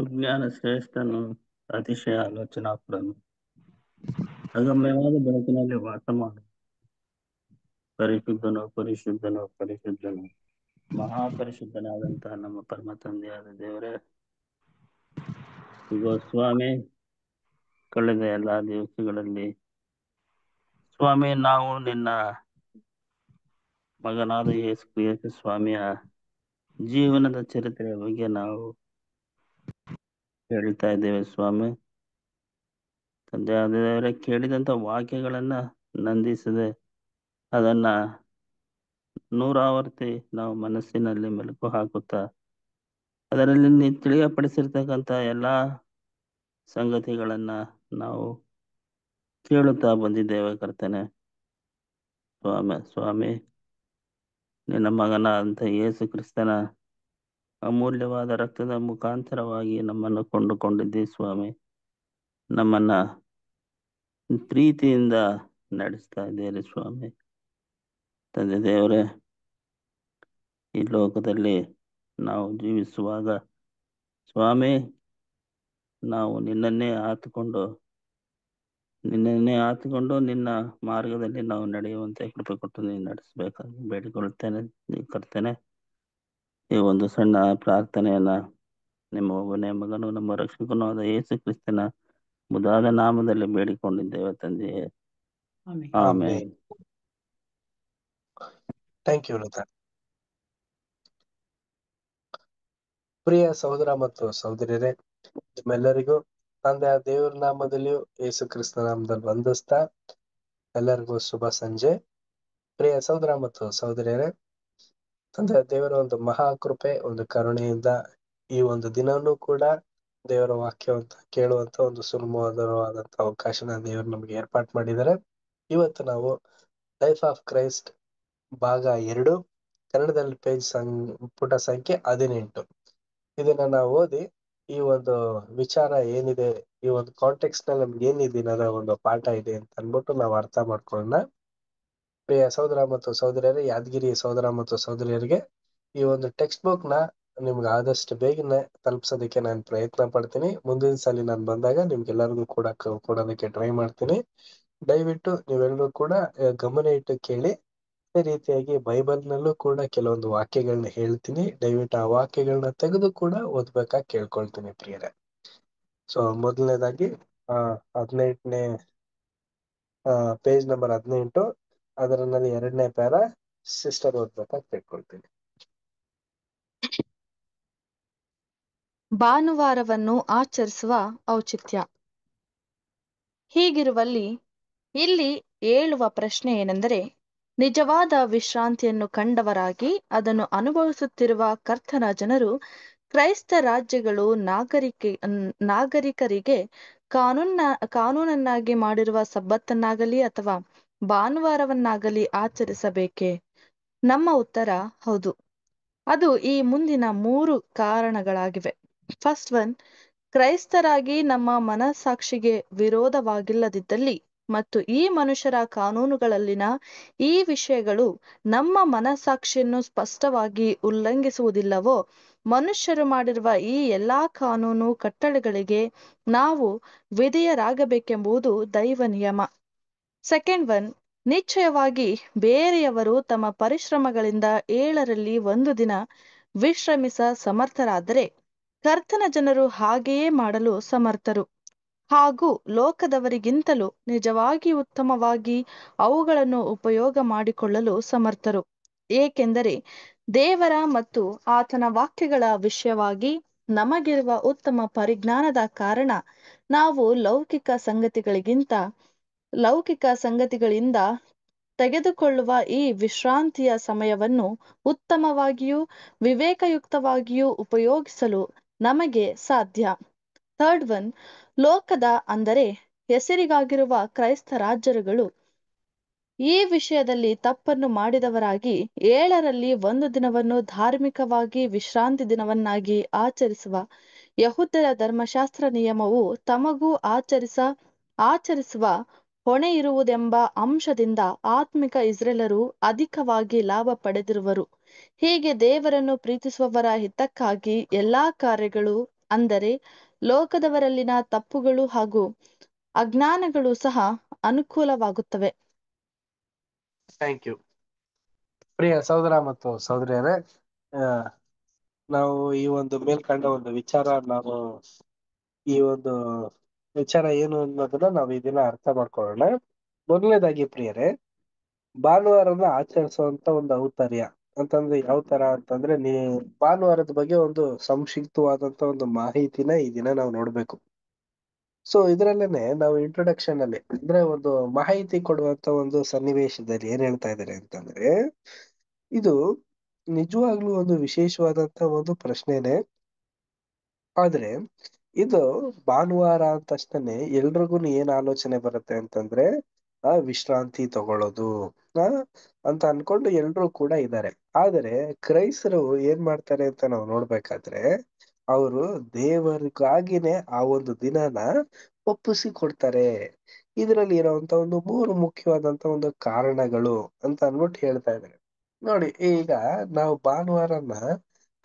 ಸುಜ್ಞಾನ ಶ್ರೇಷ್ಠನು ಅತಿಶಯ ಆಲೋಚನಾಪುರನು ಅಗಮ್ಯವಾದ ಬೆಳಕಿನಲ್ಲಿ ವಾಸ ಮಾಡು ಪರಿಶುದ್ಧನು ಪರಿಶುದ್ಧನು ಪರಿಶುದ್ಧನು ಮಹಾಪರಿಶುದ್ಧನಾದಂತಹ ನಮ್ಮ ಪರಮ ತಂದೆಯಾದ ದೇವರೇ ಗೋಸ್ವಾಮಿ ಸ್ವಾಮಿ ಕಳೆದ ಎಲ್ಲ ದಿವಸಗಳಲ್ಲಿ ಸ್ವಾಮಿ ನಾವು ನಿನ್ನ ಮಗನಾದ ಯೇಸು ಯೇಸು ಸ್ವಾಮಿಯ ಜೀವನದ ಚರಿತ್ರೆಯ ಬಗ್ಗೆ ನಾವು ಹೇಳ್ತಾ ಇದ್ದೇವೆ ಸ್ವಾಮಿ ತಂದೆಯಾದವರೇ ಕೇಳಿದಂಥ ವಾಕ್ಯಗಳನ್ನು ನಂದಿಸದೆ ಅದನ್ನ ನೂರಾವರ್ತಿ ನಾವು ಮನಸ್ಸಿನಲ್ಲಿ ಮೆಲುಕು ಹಾಕುತ್ತಾ ಅದರಲ್ಲಿ ನೀ ತಿಳಿಯಪಡಿಸಿರ್ತಕ್ಕಂಥ ಎಲ್ಲ ಸಂಗತಿಗಳನ್ನು ನಾವು ಕೇಳುತ್ತಾ ಬಂದಿದ್ದೇವೆ ಕರ್ತನೆ ಸ್ವಾಮಿ ಸ್ವಾಮಿ ನಿನ್ನ ಮಗನ ಅಂತ ಯೇಸು ಕ್ರಿಸ್ತನ ಅಮೂಲ್ಯವಾದ ರಕ್ತದ ಮುಖಾಂತರವಾಗಿ ನಮ್ಮನ್ನು ಕೊಂಡುಕೊಂಡಿದ್ದೆ ಸ್ವಾಮಿ ನಮ್ಮನ್ನ ಪ್ರೀತಿಯಿಂದ ನಡೆಸ್ತಾ ಇದ್ದೀರಿ ಸ್ವಾಮಿ ತಂದೆ ದೇವರೇ ಈ ಲೋಕದಲ್ಲಿ ನಾವು ಜೀವಿಸುವಾಗ ಸ್ವಾಮಿ ನಾವು ನಿನ್ನನ್ನೇ ಆತುಕೊಂಡು ನಿನ್ನನ್ನೇ ಆತುಕೊಂಡು ನಿನ್ನ ಮಾರ್ಗದಲ್ಲಿ ನಾವು ನಡೆಯುವಂತೆ ಕೃಪೆ ಕೊಟ್ಟು ನೀನು ನಡೆಸಬೇಕಾಗಿ ಬೇಡಿಕೊಳ್ಳುತ್ತೇನೆ ಕರ್ತೇನೆ ಈ ಒಂದು ಸಣ್ಣ ಪ್ರಾರ್ಥನೆಯನ್ನ ನಿಮ್ಮ ಒಬ್ಬನೇ ಮಗನು ನಮ್ಮ ರಕ್ಷಕನೂ ಆದ ಯೇಸು ಕ್ರಿಸ್ತನ ಮುದಾದ ನಾಮದಲ್ಲಿ ಬೇಡಿಕೊಂಡಿದ್ದೇವೆ ತಂದೆಯೇ ಆಮೇಲೆ ಥ್ಯಾಂಕ್ ಯು ಪ್ರಿಯ ಸಹೋದರ ಮತ್ತು ಸಹೋದರಿಯರೇ ನಿಮ್ಮೆಲ್ಲರಿಗೂ ತಂದೆ ದೇವರ ನಾಮದಲ್ಲಿಯೂ ಯೇಸು ಕ್ರಿಸ್ತ ನಾಮದಲ್ಲಿ ವಂದಿಸ್ತಾ ಎಲ್ಲರಿಗೂ ಶುಭ ಸಂಜೆ ಪ್ರಿಯ ಸಹೋದರ ಮತ್ತು ಸಹೋದರಿಯರೇ ಅಂದ್ರೆ ದೇವರ ಒಂದು ಮಹಾಕೃಪೆ ಒಂದು ಕರುಣೆಯಿಂದ ಈ ಒಂದು ದಿನನೂ ಕೂಡ ದೇವರ ವಾಕ್ಯವಂತ ಕೇಳುವಂತ ಒಂದು ಸುಲಭವಾದಂತ ಅವಕಾಶನ ದೇವರು ನಮ್ಗೆ ಏರ್ಪಾಟ್ ಮಾಡಿದ್ದಾರೆ ಇವತ್ತು ನಾವು ಲೈಫ್ ಆಫ್ ಕ್ರೈಸ್ಟ್ ಭಾಗ ಎರಡು ಕನ್ನಡದಲ್ಲಿ ಪೇಜ್ ಸಂ ಪುಟ ಸಂಖ್ಯೆ ಹದಿನೆಂಟು ಇದನ್ನ ನಾವು ಓದಿ ಈ ಒಂದು ವಿಚಾರ ಏನಿದೆ ಈ ಒಂದು ಕಾಂಟೆಕ್ಸ್ಟ್ ನಲ್ಲಿ ನಮ್ಗೆ ಏನಿದೆ ಅನ್ನೋದ ಒಂದು ಪಾಠ ಇದೆ ಅಂತ ಅನ್ಬಿಟ್ಟು ನಾವು ಅರ್ಥ ಮಾಡ್ಕೊಳ್ಳೋಣ ಪ್ರಿಯ ಸಹೋದರ ಮತ್ತು ಸಹೋದರಿಯರೇ ಯಾದಗಿರಿ ಸಹೋದರ ಮತ್ತು ಸಹೋದರಿಯರಿಗೆ ಈ ಒಂದು ಟೆಕ್ಸ್ಟ್ ಬುಕ್ ನ ನಿಮ್ಗೆ ಆದಷ್ಟು ಬೇಗನೆ ತಲುಪಿಸೋದಕ್ಕೆ ನಾನು ಪ್ರಯತ್ನ ಪಡ್ತೀನಿ ಮುಂದಿನ ಸಲ ನಾನು ಬಂದಾಗ ನಿಮ್ಗೆಲ್ಲರಿಗೂ ಕೂಡ ಕೊಡೋದಕ್ಕೆ ಟ್ರೈ ಮಾಡ್ತೀನಿ ದಯವಿಟ್ಟು ನೀವೆಲ್ಲರೂ ಕೂಡ ಗಮನ ಇಟ್ಟು ಕೇಳಿ ಅದೇ ರೀತಿಯಾಗಿ ಬೈಬಲ್ ನಲ್ಲೂ ಕೂಡ ಕೆಲವೊಂದು ವಾಕ್ಯಗಳನ್ನ ಹೇಳ್ತೀನಿ ದಯವಿಟ್ಟು ಆ ವಾಕ್ಯಗಳನ್ನ ತೆಗೆದು ಕೂಡ ಓದ್ಬೇಕಾಗಿ ಕೇಳ್ಕೊಳ್ತೀನಿ ಪ್ರಿಯರೇ ಸೊ ಮೊದಲನೇದಾಗಿ ಹದಿನೆಂಟನೇ ಪೇಜ್ ನಂಬರ್ ಹದಿನೆಂಟು ಅದರ ಎರಡನೇ ಪ್ಯಾರ ಸಿಸ್ಟರ್ ಓದ್ಬೇಕಾಗಿ ತೆಗೆದುಕೊಳ್ತೀನಿ ಭಾನುವಾರವನ್ನು ಆಚರಿಸುವ ಔಚಿತ್ಯ ಹೀಗಿರುವಲ್ಲಿ ಇಲ್ಲಿ ಹೇಳುವ ಪ್ರಶ್ನೆ ಏನೆಂದರೆ ನಿಜವಾದ ವಿಶ್ರಾಂತಿಯನ್ನು ಕಂಡವರಾಗಿ ಅದನ್ನು ಅನುಭವಿಸುತ್ತಿರುವ ಕರ್ತನ ಜನರು ಕ್ರೈಸ್ತ ರಾಜ್ಯಗಳು ನಾಗರಿಕ ನಾಗರಿಕರಿಗೆ ಕಾನೂನ ಕಾನೂನನ್ನಾಗಿ ಮಾಡಿರುವ ಸಬ್ಬತ್ತನ್ನಾಗಲಿ ಅಥವಾ ಭಾನುವಾರವನ್ನಾಗಲಿ ಆಚರಿಸಬೇಕೆ ನಮ್ಮ ಉತ್ತರ ಹೌದು ಅದು ಈ ಮುಂದಿನ ಮೂರು ಕಾರಣಗಳಾಗಿವೆ ಫಸ್ಟ್ ಒನ್ ಕ್ರೈಸ್ತರಾಗಿ ನಮ್ಮ ಮನಸ್ಸಾಕ್ಷಿಗೆ ವಿರೋಧವಾಗಿಲ್ಲದಿದ್ದಲ್ಲಿ ಮತ್ತು ಈ ಮನುಷ್ಯರ ಕಾನೂನುಗಳಲ್ಲಿನ ಈ ವಿಷಯಗಳು ನಮ್ಮ ಮನಸ್ಸಾಕ್ಷಿಯನ್ನು ಸ್ಪಷ್ಟವಾಗಿ ಉಲ್ಲಂಘಿಸುವುದಿಲ್ಲವೋ ಮನುಷ್ಯರು ಮಾಡಿರುವ ಈ ಎಲ್ಲಾ ಕಾನೂನು ಕಟ್ಟಳೆಗಳಿಗೆ ನಾವು ವಿಧೇಯರಾಗಬೇಕೆಂಬುದು ದೈವ ನಿಯಮ ಸೆಕೆಂಡ್ ಒನ್ ನಿಶ್ಚಯವಾಗಿ ಬೇರೆಯವರು ತಮ್ಮ ಪರಿಶ್ರಮಗಳಿಂದ ಏಳರಲ್ಲಿ ಒಂದು ದಿನ ವಿಶ್ರಮಿಸ ಸಮರ್ಥರಾದರೆ ಕರ್ತನ ಜನರು ಹಾಗೆಯೇ ಮಾಡಲು ಸಮರ್ಥರು ಹಾಗೂ ಲೋಕದವರಿಗಿಂತಲೂ ನಿಜವಾಗಿ ಉತ್ತಮವಾಗಿ ಅವುಗಳನ್ನು ಉಪಯೋಗ ಮಾಡಿಕೊಳ್ಳಲು ಸಮರ್ಥರು ಏಕೆಂದರೆ ದೇವರ ಮತ್ತು ಆತನ ವಾಕ್ಯಗಳ ವಿಷಯವಾಗಿ ನಮಗಿರುವ ಉತ್ತಮ ಪರಿಜ್ಞಾನದ ಕಾರಣ ನಾವು ಲೌಕಿಕ ಸಂಗತಿಗಳಿಗಿಂತ ಲೌಕಿಕ ಸಂಗತಿಗಳಿಂದ ತೆಗೆದುಕೊಳ್ಳುವ ಈ ವಿಶ್ರಾಂತಿಯ ಸಮಯವನ್ನು ಉತ್ತಮವಾಗಿಯೂ ವಿವೇಕಯುಕ್ತವಾಗಿಯೂ ಉಪಯೋಗಿಸಲು ನಮಗೆ ಸಾಧ್ಯ ಥರ್ಡ್ ಒನ್ ಲೋಕದ ಅಂದರೆ ಹೆಸರಿಗಾಗಿರುವ ಕ್ರೈಸ್ತ ರಾಜರುಗಳು ಈ ವಿಷಯದಲ್ಲಿ ತಪ್ಪನ್ನು ಮಾಡಿದವರಾಗಿ ಏಳರಲ್ಲಿ ಒಂದು ದಿನವನ್ನು ಧಾರ್ಮಿಕವಾಗಿ ವಿಶ್ರಾಂತಿ ದಿನವನ್ನಾಗಿ ಆಚರಿಸುವ ಯಹುದರ ಧರ್ಮಶಾಸ್ತ್ರ ನಿಯಮವು ತಮಗೂ ಆಚರಿಸ ಆಚರಿಸುವ ಹೊಣೆ ಇರುವುದೆಂಬ ಅಂಶದಿಂದ ಆತ್ಮಿಕ ಇಸ್ರೇಲರು ಅಧಿಕವಾಗಿ ಲಾಭ ಪಡೆದಿರುವರು ಹೀಗೆ ದೇವರನ್ನು ಪ್ರೀತಿಸುವವರ ಹಿತಕ್ಕಾಗಿ ಎಲ್ಲಾ ಕಾರ್ಯಗಳು ಅಂದರೆ ಲೋಕದವರಲ್ಲಿನ ತಪ್ಪುಗಳು ಹಾಗೂ ಅಜ್ಞಾನಗಳು ಸಹ ಅನುಕೂಲವಾಗುತ್ತವೆ ಥ್ಯಾಂಕ್ ಯು ಪ್ರಿಯ ಸಹೋದರ ಮತ್ತು ಸಹೋದರಿಯರೇ ನಾವು ಈ ಒಂದು ಮೇಲ್ಕಂಡ ಒಂದು ವಿಚಾರ ನಾವು ಈ ಒಂದು ವಿಚಾರ ಏನು ಅನ್ನೋದನ್ನ ನಾವು ಈ ದಿನ ಅರ್ಥ ಮಾಡ್ಕೊಳ್ಳೋಣ ಮೊದಲನೇದಾಗಿ ಪ್ರಿಯರೇ ಭಾನುವಾರನ ಆಚರಿಸುವಂತ ಒಂದು ಔತರ್ಯ ಅಂತಂದ್ರೆ ಯಾವ ತರ ಅಂತಂದ್ರೆ ನೀ ಭಾನುವಾರದ ಬಗ್ಗೆ ಒಂದು ಸಂಕ್ಷಿಪ್ತವಾದಂತ ಒಂದು ಮಾಹಿತಿನ ಈ ದಿನ ನಾವು ನೋಡ್ಬೇಕು ಸೊ ಇದ್ರಲ್ಲೇನೆ ನಾವು ಇಂಟ್ರೊಡಕ್ಷನ್ ಅಲ್ಲಿ ಅಂದ್ರೆ ಒಂದು ಮಾಹಿತಿ ಕೊಡುವಂತ ಒಂದು ಸನ್ನಿವೇಶದಲ್ಲಿ ಏನ್ ಹೇಳ್ತಾ ಇದ್ದಾರೆ ಅಂತಂದ್ರೆ ಇದು ನಿಜವಾಗ್ಲೂ ಒಂದು ವಿಶೇಷವಾದಂತ ಒಂದು ಪ್ರಶ್ನೆನೆ ಆದ್ರೆ ಇದು ಭಾನುವಾರ ಅಂದ ತಕ್ಷಣನೆ ಎಲ್ರಿಗೂನು ಏನ್ ಆಲೋಚನೆ ಬರುತ್ತೆ ಅಂತಂದ್ರೆ ಆ ವಿಶ್ರಾಂತಿ ತಗೊಳ್ಳೋದು ಹ ಅಂತ ಅನ್ಕೊಂಡು ಎಲ್ರು ಕೂಡ ಇದ್ದಾರೆ ಆದರೆ ಕ್ರೈಸ್ತರು ಏನ್ ಮಾಡ್ತಾರೆ ಅಂತ ನಾವು ನೋಡ್ಬೇಕಾದ್ರೆ ಅವರು ದೇವರಿಗಾಗಿನೇ ಆ ಒಂದು ದಿನನ ಒಪ್ಪಿಸಿ ಕೊಡ್ತಾರೆ ಇದರಲ್ಲಿ ಇರೋಂತ ಒಂದು ಮೂರು ಮುಖ್ಯವಾದಂತ ಒಂದು ಕಾರಣಗಳು ಅಂತ ಅನ್ಬಿಟ್ಟು ಹೇಳ್ತಾ ಇದ್ದಾರೆ ನೋಡಿ ಈಗ ನಾವು ಭಾನುವಾರನ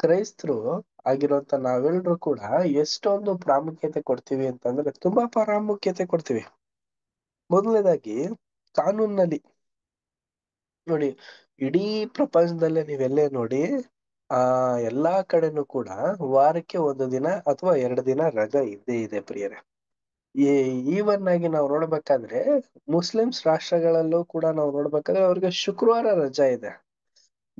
ಕ್ರೈಸ್ತರು ಆಗಿರೋಂತ ನಾವೆಲ್ಲರೂ ಕೂಡ ಎಷ್ಟೊಂದು ಪ್ರಾಮುಖ್ಯತೆ ಕೊಡ್ತೀವಿ ಅಂತಂದ್ರೆ ತುಂಬಾ ಪ್ರಾಮುಖ್ಯತೆ ಕೊಡ್ತೀವಿ ಮೊದಲನೇದಾಗಿ ಕಾನೂನಲ್ಲಿ ನೋಡಿ ಇಡೀ ಪ್ರಪಂಚದಲ್ಲೇ ನೀವೆಲ್ಲೇ ನೋಡಿ ಆ ಎಲ್ಲಾ ಕಡೆನೂ ಕೂಡ ವಾರಕ್ಕೆ ಒಂದು ದಿನ ಅಥವಾ ಎರಡು ದಿನ ರಜಾ ಇದ್ದೇ ಇದೆ ಪ್ರಿಯರೇ ಈ ಈವನ್ ಆಗಿ ನಾವು ನೋಡ್ಬೇಕಾದ್ರೆ ಮುಸ್ಲಿಮ್ಸ್ ರಾಷ್ಟ್ರಗಳಲ್ಲೂ ಕೂಡ ನಾವು ನೋಡ್ಬೇಕಾದ್ರೆ ಅವ್ರಿಗೆ ಶುಕ್ರವಾರ ರಜಾ ಇದೆ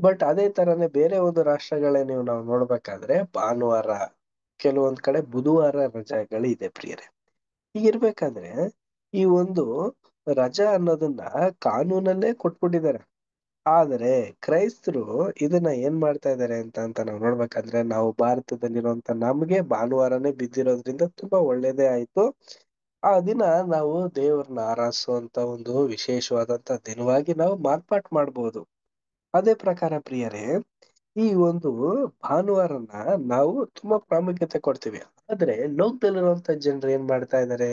ಬಟ್ ಅದೇ ತರನೇ ಬೇರೆ ಒಂದು ರಾಷ್ಟ್ರಗಳೇ ನೀವು ನಾವು ನೋಡ್ಬೇಕಾದ್ರೆ ಭಾನುವಾರ ಕೆಲವೊಂದ್ ಕಡೆ ಬುಧವಾರ ಇದೆ ಪ್ರಿಯರೇ ಹೀಗಿರ್ಬೇಕಾದ್ರೆ ಈ ಒಂದು ರಜಾ ಅನ್ನೋದನ್ನ ಕಾನೂನಲ್ಲೇ ಕೊಟ್ಬಿಟ್ಟಿದ್ದಾರೆ ಆದರೆ ಕ್ರೈಸ್ತರು ಇದನ್ನ ಏನ್ ಮಾಡ್ತಾ ಇದ್ದಾರೆ ಅಂತ ಅಂತ ನಾವು ನೋಡ್ಬೇಕಂದ್ರೆ ನಾವು ಭಾರತದಲ್ಲಿರುವಂತ ನಮ್ಗೆ ಭಾನುವಾರನೇ ಬಿದ್ದಿರೋದ್ರಿಂದ ತುಂಬಾ ಒಳ್ಳೇದೇ ಆಯ್ತು ಆ ದಿನ ನಾವು ದೇವ್ರನ್ನ ಆರಾಧಿಸುವಂತ ಒಂದು ವಿಶೇಷವಾದಂತ ದಿನವಾಗಿ ನಾವು ಮಾರ್ಪಾಟ್ ಮಾಡ್ಬೋದು ಅದೇ ಪ್ರಕಾರ ಪ್ರಿಯರೇ ಈ ಒಂದು ಭಾನುವಾರನ ನಾವು ತುಂಬಾ ಪ್ರಾಮುಖ್ಯತೆ ಕೊಡ್ತೀವಿ ಆದ್ರೆ ಲೋಕದಲ್ಲಿರುವಂತ ಜನರು ಏನ್ ಮಾಡ್ತಾ ಇದ್ದಾರೆ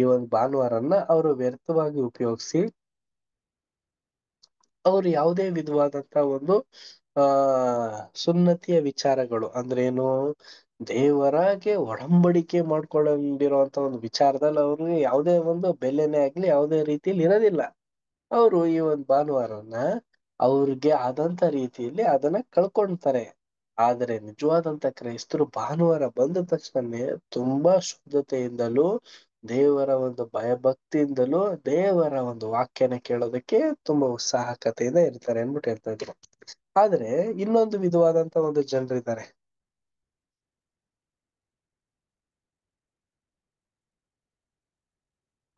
ಈ ಒಂದು ಭಾನುವಾರನ್ನ ಅವರು ವ್ಯರ್ಥವಾಗಿ ಉಪಯೋಗಿಸಿ ಅವರು ಯಾವುದೇ ವಿಧವಾದಂತ ಒಂದು ಆ ಸುನ್ನತಿಯ ವಿಚಾರಗಳು ಅಂದ್ರೆ ಏನು ದೇವರಾಗೆ ಒಡಂಬಡಿಕೆ ಮಾಡ್ಕೊಂಡಿರುವಂತ ಒಂದು ವಿಚಾರದಲ್ಲಿ ಅವ್ರಿಗೆ ಯಾವುದೇ ಒಂದು ಬೆಲೆನೇ ಆಗ್ಲಿ ಯಾವುದೇ ರೀತಿಯಲ್ಲಿ ಇರೋದಿಲ್ಲ ಅವರು ಈ ಒಂದು ಭಾನುವಾರನ್ನ ಅವ್ರಿಗೆ ಆದಂತ ರೀತಿಯಲ್ಲಿ ಅದನ್ನ ಕಳ್ಕೊಳ್ತಾರೆ ಆದರೆ ನಿಜವಾದಂತ ಕ್ರೈಸ್ತರು ಭಾನುವಾರ ಬಂದ ತಕ್ಷಣನೇ ತುಂಬಾ ಶುದ್ಧತೆಯಿಂದಲೂ ದೇವರ ಒಂದು ಭಯಭಕ್ತಿಯಿಂದಲೂ ದೇವರ ಒಂದು ವಾಕ್ಯನ ಕೇಳೋದಕ್ಕೆ ತುಂಬಾ ಉತ್ಸಾಹಕತೆಯಿಂದ ಇರ್ತಾರೆ ಅನ್ಬಿಟ್ಟು ಹೇಳ್ತಾ ಇದ್ರು ಆದ್ರೆ ಇನ್ನೊಂದು ವಿಧವಾದಂತ ಒಂದು ಜನರಿದ್ದಾರೆ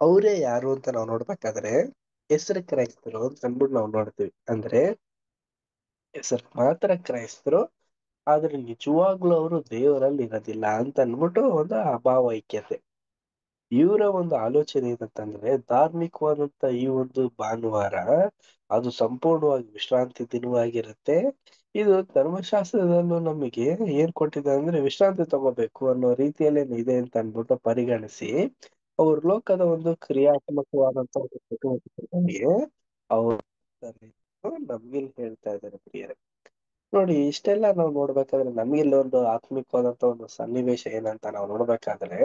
ಅವರೇ ಯಾರು ಅಂತ ನಾವು ನೋಡ್ಬೇಕಾದ್ರೆ ಹೆಸರು ಕ್ರೈಸ್ತರು ಅಂತ ಅಂದ್ಬಿಟ್ಟು ನಾವು ನೋಡ್ತೀವಿ ಅಂದ್ರೆ ಹೆಸರು ಮಾತ್ರ ಕ್ರೈಸ್ತರು ಆದ್ರೆ ನಿಜವಾಗ್ಲೂ ಅವರು ದೇವರಲ್ಲಿ ಇರೋದಿಲ್ಲ ಅಂತ ಅಂದ್ಬಿಟ್ಟು ಒಂದು ಅಭಾವೈಕ್ಯತೆ ಇವರ ಒಂದು ಆಲೋಚನೆ ಏನಂತಂದ್ರೆ ಧಾರ್ಮಿಕವಾದಂತ ಈ ಒಂದು ಭಾನುವಾರ ಅದು ಸಂಪೂರ್ಣವಾಗಿ ವಿಶ್ರಾಂತಿ ದಿನವಾಗಿರುತ್ತೆ ಇದು ಧರ್ಮಶಾಸ್ತ್ರದಲ್ಲೂ ನಮಗೆ ಏನ್ ಕೊಟ್ಟಿದೆ ಅಂದ್ರೆ ವಿಶ್ರಾಂತಿ ತಗೋಬೇಕು ಅನ್ನೋ ರೀತಿಯಲ್ಲಿ ಇದೆ ಅಂತ ಅಂದ್ಬಿಟ್ಟು ಪರಿಗಣಿಸಿ ಅವ್ರ ಲೋಕದ ಒಂದು ಕ್ರಿಯಾತ್ಮಕವಾದಂತಹ ಚಟುವಟಿಕೆಗಳಿಗೆ ಅವ್ರು ನಮ್ಗಿಲ್ ಹೇಳ್ತಾ ಇದ್ದಾರೆ ಪ್ರಿಯರೇ ನೋಡಿ ಇಷ್ಟೆಲ್ಲಾ ನಾವು ನೋಡ್ಬೇಕಾದ್ರೆ ನಮ್ಗಿಲ್ ಒಂದು ಆತ್ಮಿಕವಾದಂತ ಒಂದು ಸನ್ನಿವೇಶ ಏನಂತ ನಾವು ನೋಡ್ಬೇಕಾದ್ರೆ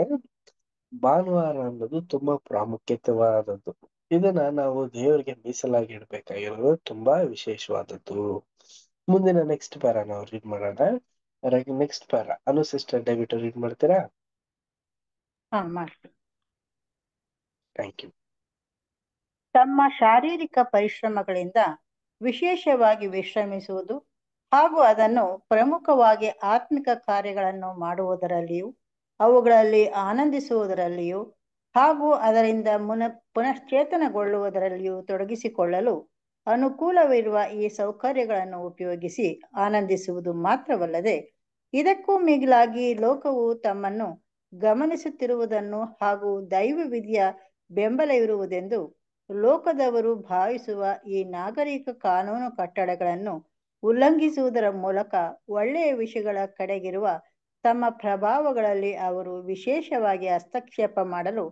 ಭಾನುವಾರ ಅನ್ನೋದು ತುಂಬಾ ಪ್ರಾಮುಖ್ಯತೆವಾದದ್ದು ಇದನ್ನ ನಾವು ದೇವರಿಗೆ ಮೀಸಲಾಗಿ ಇಡ್ಬೇಕಾಗಿರೋದು ತುಂಬಾ ವಿಶೇಷವಾದದ್ದು ಮುಂದಿನ ನೆಕ್ಸ್ಟ್ ಪ್ಯಾರ ನಾವು ರೀಡ್ ಮಾಡೋಣ next para Anu sister read ಮಾಡ್ತೀರಾ ಹಾ ಮಾಡ್ತೀನಿ ಥ್ಯಾಂಕ್ ಯು ತಮ್ಮ ಶಾರೀರಿಕ ಪರಿಶ್ರಮಗಳಿಂದ ವಿಶೇಷವಾಗಿ ವಿಶ್ರಮಿಸುವುದು ಹಾಗೂ ಅದನ್ನು ಪ್ರಮುಖವಾಗಿ ಆತ್ಮಿಕ ಕಾರ್ಯಗಳನ್ನು ಮಾಡುವುದರಲ್ಲಿಯೂ ಅವುಗಳಲ್ಲಿ ಆನಂದಿಸುವುದರಲ್ಲಿಯೂ ಹಾಗೂ ಅದರಿಂದ ಮುನ ಪುನಶ್ಚೇತನಗೊಳ್ಳುವುದರಲ್ಲಿಯೂ ತೊಡಗಿಸಿಕೊಳ್ಳಲು ಅನುಕೂಲವಿರುವ ಈ ಸೌಕರ್ಯಗಳನ್ನು ಉಪಯೋಗಿಸಿ ಆನಂದಿಸುವುದು ಮಾತ್ರವಲ್ಲದೆ ಇದಕ್ಕೂ ಮಿಗಿಲಾಗಿ ಲೋಕವು ತಮ್ಮನ್ನು ಗಮನಿಸುತ್ತಿರುವುದನ್ನು ಹಾಗೂ ದೈವ ವಿಧಿಯ ಬೆಂಬಲ ಇರುವುದೆಂದು ಲೋಕದವರು ಭಾವಿಸುವ ಈ ನಾಗರಿಕ ಕಾನೂನು ಕಟ್ಟಡಗಳನ್ನು ಉಲ್ಲಂಘಿಸುವುದರ ಮೂಲಕ ಒಳ್ಳೆಯ ವಿಷಯಗಳ ಕಡೆಗಿರುವ ತಮ್ಮ ಪ್ರಭಾವಗಳಲ್ಲಿ ಅವರು ವಿಶೇಷವಾಗಿ ಹಸ್ತಕ್ಷೇಪ ಮಾಡಲು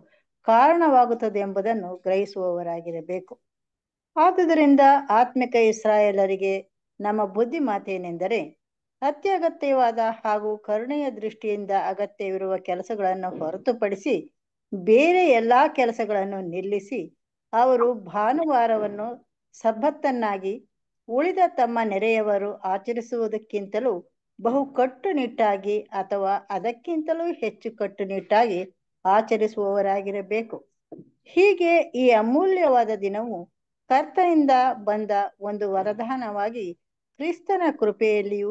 ಎಂಬುದನ್ನು ಗ್ರಹಿಸುವವರಾಗಿರಬೇಕು ಆದುದರಿಂದ ಆತ್ಮಿಕ ಇಸ್ರಾಯೇಲರಿಗೆ ನಮ್ಮ ಬುದ್ಧಿ ಮಾತೇನೆಂದರೆ ಅತ್ಯಗತ್ಯವಾದ ಹಾಗೂ ಕರುಣೆಯ ದೃಷ್ಟಿಯಿಂದ ಅಗತ್ಯವಿರುವ ಕೆಲಸಗಳನ್ನು ಹೊರತುಪಡಿಸಿ ಬೇರೆ ಎಲ್ಲಾ ಕೆಲಸಗಳನ್ನು ನಿಲ್ಲಿಸಿ ಅವರು ಭಾನುವಾರವನ್ನು ಸಬ್ಬತ್ತನ್ನಾಗಿ ಉಳಿದ ತಮ್ಮ ನೆರೆಯವರು ಆಚರಿಸುವುದಕ್ಕಿಂತಲೂ ಬಹು ಕಟ್ಟುನಿಟ್ಟಾಗಿ ಅಥವಾ ಅದಕ್ಕಿಂತಲೂ ಹೆಚ್ಚು ಕಟ್ಟುನಿಟ್ಟಾಗಿ ಆಚರಿಸುವವರಾಗಿರಬೇಕು ಹೀಗೆ ಈ ಅಮೂಲ್ಯವಾದ ದಿನವು ಕರ್ತನಿಂದ ಬಂದ ಒಂದು ವರದಾನವಾಗಿ ಕ್ರಿಸ್ತನ ಕೃಪೆಯಲ್ಲಿಯೂ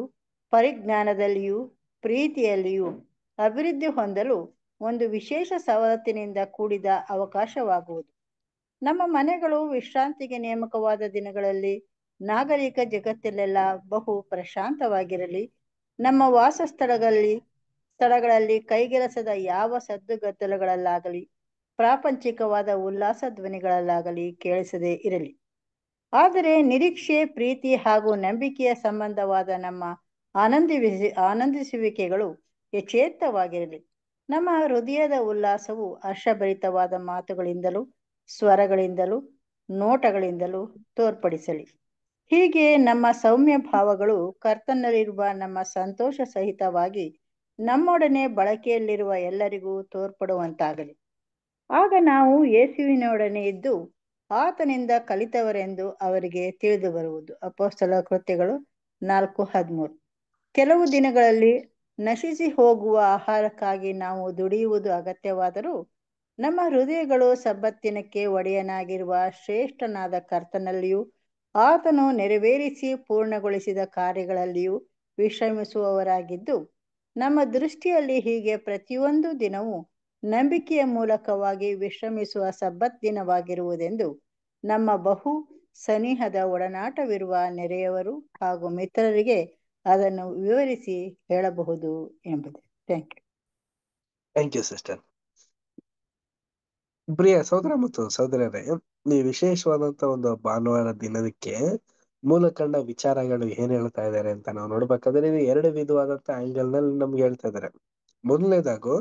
ಪರಿಜ್ಞಾನದಲ್ಲಿಯೂ ಪ್ರೀತಿಯಲ್ಲಿಯೂ ಅಭಿವೃದ್ಧಿ ಹೊಂದಲು ಒಂದು ವಿಶೇಷ ಸವಲತ್ತಿನಿಂದ ಕೂಡಿದ ಅವಕಾಶವಾಗುವುದು ನಮ್ಮ ಮನೆಗಳು ವಿಶ್ರಾಂತಿಗೆ ನೇಮಕವಾದ ದಿನಗಳಲ್ಲಿ ನಾಗರಿಕ ಜಗತ್ತಲ್ಲೆಲ್ಲ ಬಹು ಪ್ರಶಾಂತವಾಗಿರಲಿ ನಮ್ಮ ವಾಸ ಸ್ಥಳಗಳಲ್ಲಿ ಸ್ಥಳಗಳಲ್ಲಿ ಕೈಗೆಲಸದ ಯಾವ ಸದ್ದುಗದ್ದಲಗಳಲ್ಲಾಗಲಿ ಪ್ರಾಪಂಚಿಕವಾದ ಉಲ್ಲಾಸ ಧ್ವನಿಗಳಲ್ಲಾಗಲಿ ಕೇಳಿಸದೇ ಇರಲಿ ಆದರೆ ನಿರೀಕ್ಷೆ ಪ್ರೀತಿ ಹಾಗೂ ನಂಬಿಕೆಯ ಸಂಬಂಧವಾದ ನಮ್ಮ ಆನಂದಿ ಆನಂದಿಸುವಿಕೆಗಳು ಯಚೇತ್ತವಾಗಿರಲಿ ನಮ್ಮ ಹೃದಯದ ಉಲ್ಲಾಸವು ಹರ್ಷಭರಿತವಾದ ಮಾತುಗಳಿಂದಲೂ ಸ್ವರಗಳಿಂದಲೂ ನೋಟಗಳಿಂದಲೂ ತೋರ್ಪಡಿಸಲಿ ಹೀಗೆ ನಮ್ಮ ಸೌಮ್ಯ ಭಾವಗಳು ಕರ್ತನಲ್ಲಿರುವ ನಮ್ಮ ಸಂತೋಷ ಸಹಿತವಾಗಿ ನಮ್ಮೊಡನೆ ಬಳಕೆಯಲ್ಲಿರುವ ಎಲ್ಲರಿಗೂ ತೋರ್ಪಡುವಂತಾಗಲಿ ಆಗ ನಾವು ಯೇಸುವಿನೊಡನೆ ಇದ್ದು ಆತನಿಂದ ಕಲಿತವರೆಂದು ಅವರಿಗೆ ತಿಳಿದು ಬರುವುದು ಅಪೋಸ್ತಲ ಕೃತ್ಯಗಳು ನಾಲ್ಕು ಹದಿಮೂರು ಕೆಲವು ದಿನಗಳಲ್ಲಿ ನಶಿಸಿ ಹೋಗುವ ಆಹಾರಕ್ಕಾಗಿ ನಾವು ದುಡಿಯುವುದು ಅಗತ್ಯವಾದರೂ ನಮ್ಮ ಹೃದಯಗಳು ಸಬ್ಬತ್ತಿನಕ್ಕೆ ಒಡೆಯನಾಗಿರುವ ಶ್ರೇಷ್ಠನಾದ ಕರ್ತನಲ್ಲಿಯೂ ಆತನು ನೆರವೇರಿಸಿ ಪೂರ್ಣಗೊಳಿಸಿದ ಕಾರ್ಯಗಳಲ್ಲಿಯೂ ವಿಶ್ರಮಿಸುವವರಾಗಿದ್ದು ನಮ್ಮ ದೃಷ್ಟಿಯಲ್ಲಿ ಹೀಗೆ ಪ್ರತಿಯೊಂದು ದಿನವೂ ನಂಬಿಕೆಯ ಮೂಲಕವಾಗಿ ವಿಶ್ರಮಿಸುವ ಸಬ್ಬತ್ ದಿನವಾಗಿರುವುದೆಂದು ನಮ್ಮ ಬಹು ಸನಿಹದ ಒಡನಾಟವಿರುವ ನೆರೆಯವರು ಹಾಗೂ ಮಿತ್ರರಿಗೆ ಅದನ್ನು ವಿವರಿಸಿ ಹೇಳಬಹುದು ಎಂಬುದು thank you thank you sister ಪ್ರಿಯ ಸಹೋದರ ಮತ್ತು ಸಹೋದರರೇ ಈ ವಿಶೇಷವಾದಂತ ಒಂದು ಭಾನುವಾರ ದಿನದಕ್ಕೆ ಮೂಲಕಂಡ ವಿಚಾರಗಳು ಏನ್ ಹೇಳ್ತಾ ಇದ್ದಾರೆ ಅಂತ ನಾವು ನೋಡ್ಬೇಕಾದ್ರೆ ಇದು ಎರಡು ವಿಧವಾದಂತ ಆಂಗಲ್ ನಲ್ಲಿ ನಮ್ಗೆ ಹೇಳ್ತಾ ಇದ್ದಾರೆ ಮೊದಲನೇದಾಗು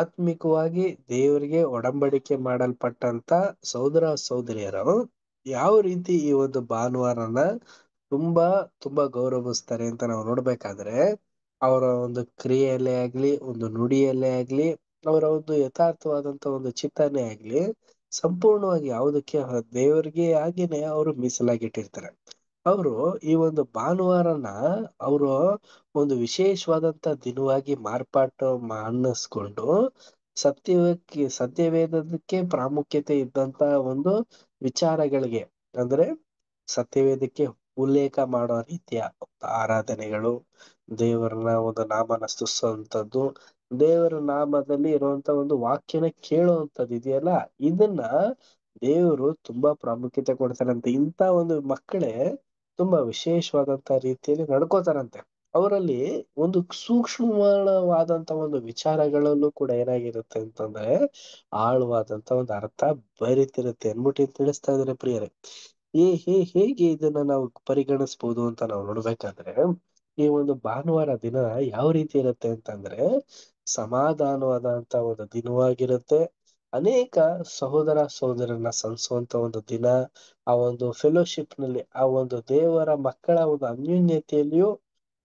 ಆತ್ಮಿಕವಾಗಿ ದೇವರಿಗೆ ಒಡಂಬಡಿಕೆ ಮಾಡಲ್ಪಟ್ಟಂತ ಸಹೋದರ ಸಹೋದರಿಯರು ಯಾವ ರೀತಿ ಈ ಒಂದು ಭಾನುವಾರನ ತುಂಬಾ ತುಂಬಾ ಗೌರವಿಸ್ತಾರೆ ಅಂತ ನಾವು ನೋಡ್ಬೇಕಾದ್ರೆ ಅವರ ಒಂದು ಕ್ರಿಯೆಯಲ್ಲೇ ಆಗ್ಲಿ ಒಂದು ನುಡಿಯಲ್ಲೇ ಆಗ್ಲಿ ಅವರ ಒಂದು ಯಥಾರ್ಥವಾದಂತ ಒಂದು ಚಿತ್ತನೆ ಆಗ್ಲಿ ಸಂಪೂರ್ಣವಾಗಿ ಯಾವುದಕ್ಕೆ ದೇವರಿಗೆ ಆಗಿನೇ ಅವರು ಮೀಸಲಾಗಿಟ್ಟಿರ್ತಾರೆ ಅವರು ಈ ಒಂದು ಭಾನುವಾರನ ಅವರು ಒಂದು ವಿಶೇಷವಾದಂತ ದಿನವಾಗಿ ಮಾರ್ಪಾಟು ಅನ್ನಿಸ್ಕೊಂಡು ಸತ್ಯವಕ್ಕೆ ಸತ್ಯವೇದಕ್ಕೆ ಪ್ರಾಮುಖ್ಯತೆ ಇದ್ದಂತ ಒಂದು ವಿಚಾರಗಳಿಗೆ ಅಂದ್ರೆ ಸತ್ಯವೇದಕ್ಕೆ ಉಲ್ಲೇಖ ಮಾಡೋ ರೀತಿಯ ಆರಾಧನೆಗಳು ದೇವರನ್ನ ಒಂದು ನಾಮನ ಸ್ತುತಿಸುವಂಥದ್ದು ದೇವರ ನಾಮದಲ್ಲಿ ಇರುವಂತ ಒಂದು ವಾಕ್ಯನ ಕೇಳುವಂತದ್ದು ಇದೆಯಲ್ಲ ಇದನ್ನ ದೇವರು ತುಂಬಾ ಪ್ರಾಮುಖ್ಯತೆ ಕೊಡ್ತಾರಂತೆ ಇಂತ ಒಂದು ಮಕ್ಕಳೇ ತುಂಬಾ ವಿಶೇಷವಾದಂತ ರೀತಿಯಲ್ಲಿ ನಡ್ಕೋತಾರಂತೆ ಅವರಲ್ಲಿ ಒಂದು ಸೂಕ್ಷ್ಮವಾದಂತ ಒಂದು ವಿಚಾರಗಳಲ್ಲೂ ಕೂಡ ಏನಾಗಿರುತ್ತೆ ಅಂತಂದ್ರೆ ಆಳವಾದಂತ ಒಂದು ಅರ್ಥ ಬರಿತಿರುತ್ತೆ ಅನ್ಬಿಟ್ಟು ತಿಳಿಸ್ತಾ ಇದ್ದಾರೆ ಪ್ರಿಯರೇ ಏ ಹೇ ಹೇಗೆ ಇದನ್ನ ನಾವು ಪರಿಗಣಿಸ್ಬೋದು ಅಂತ ನಾವು ನೋಡ್ಬೇಕಾದ್ರೆ ಈ ಒಂದು ಭಾನುವಾರ ದಿನ ಯಾವ ರೀತಿ ಇರುತ್ತೆ ಅಂತಂದ್ರೆ ಸಮಾಧಾನವಾದಂತ ಒಂದು ದಿನವಾಗಿರುತ್ತೆ ಅನೇಕ ಸಹೋದರ ಸಹೋದರನ್ನ ಸನ್ಸುವಂತ ಒಂದು ದಿನ ಆ ಒಂದು ಫೆಲೋಶಿಪ್ ನಲ್ಲಿ ಆ ಒಂದು ದೇವರ ಮಕ್ಕಳ ಒಂದು ಅನ್ಯೂನ್ಯತೆಯಲ್ಲಿಯೂ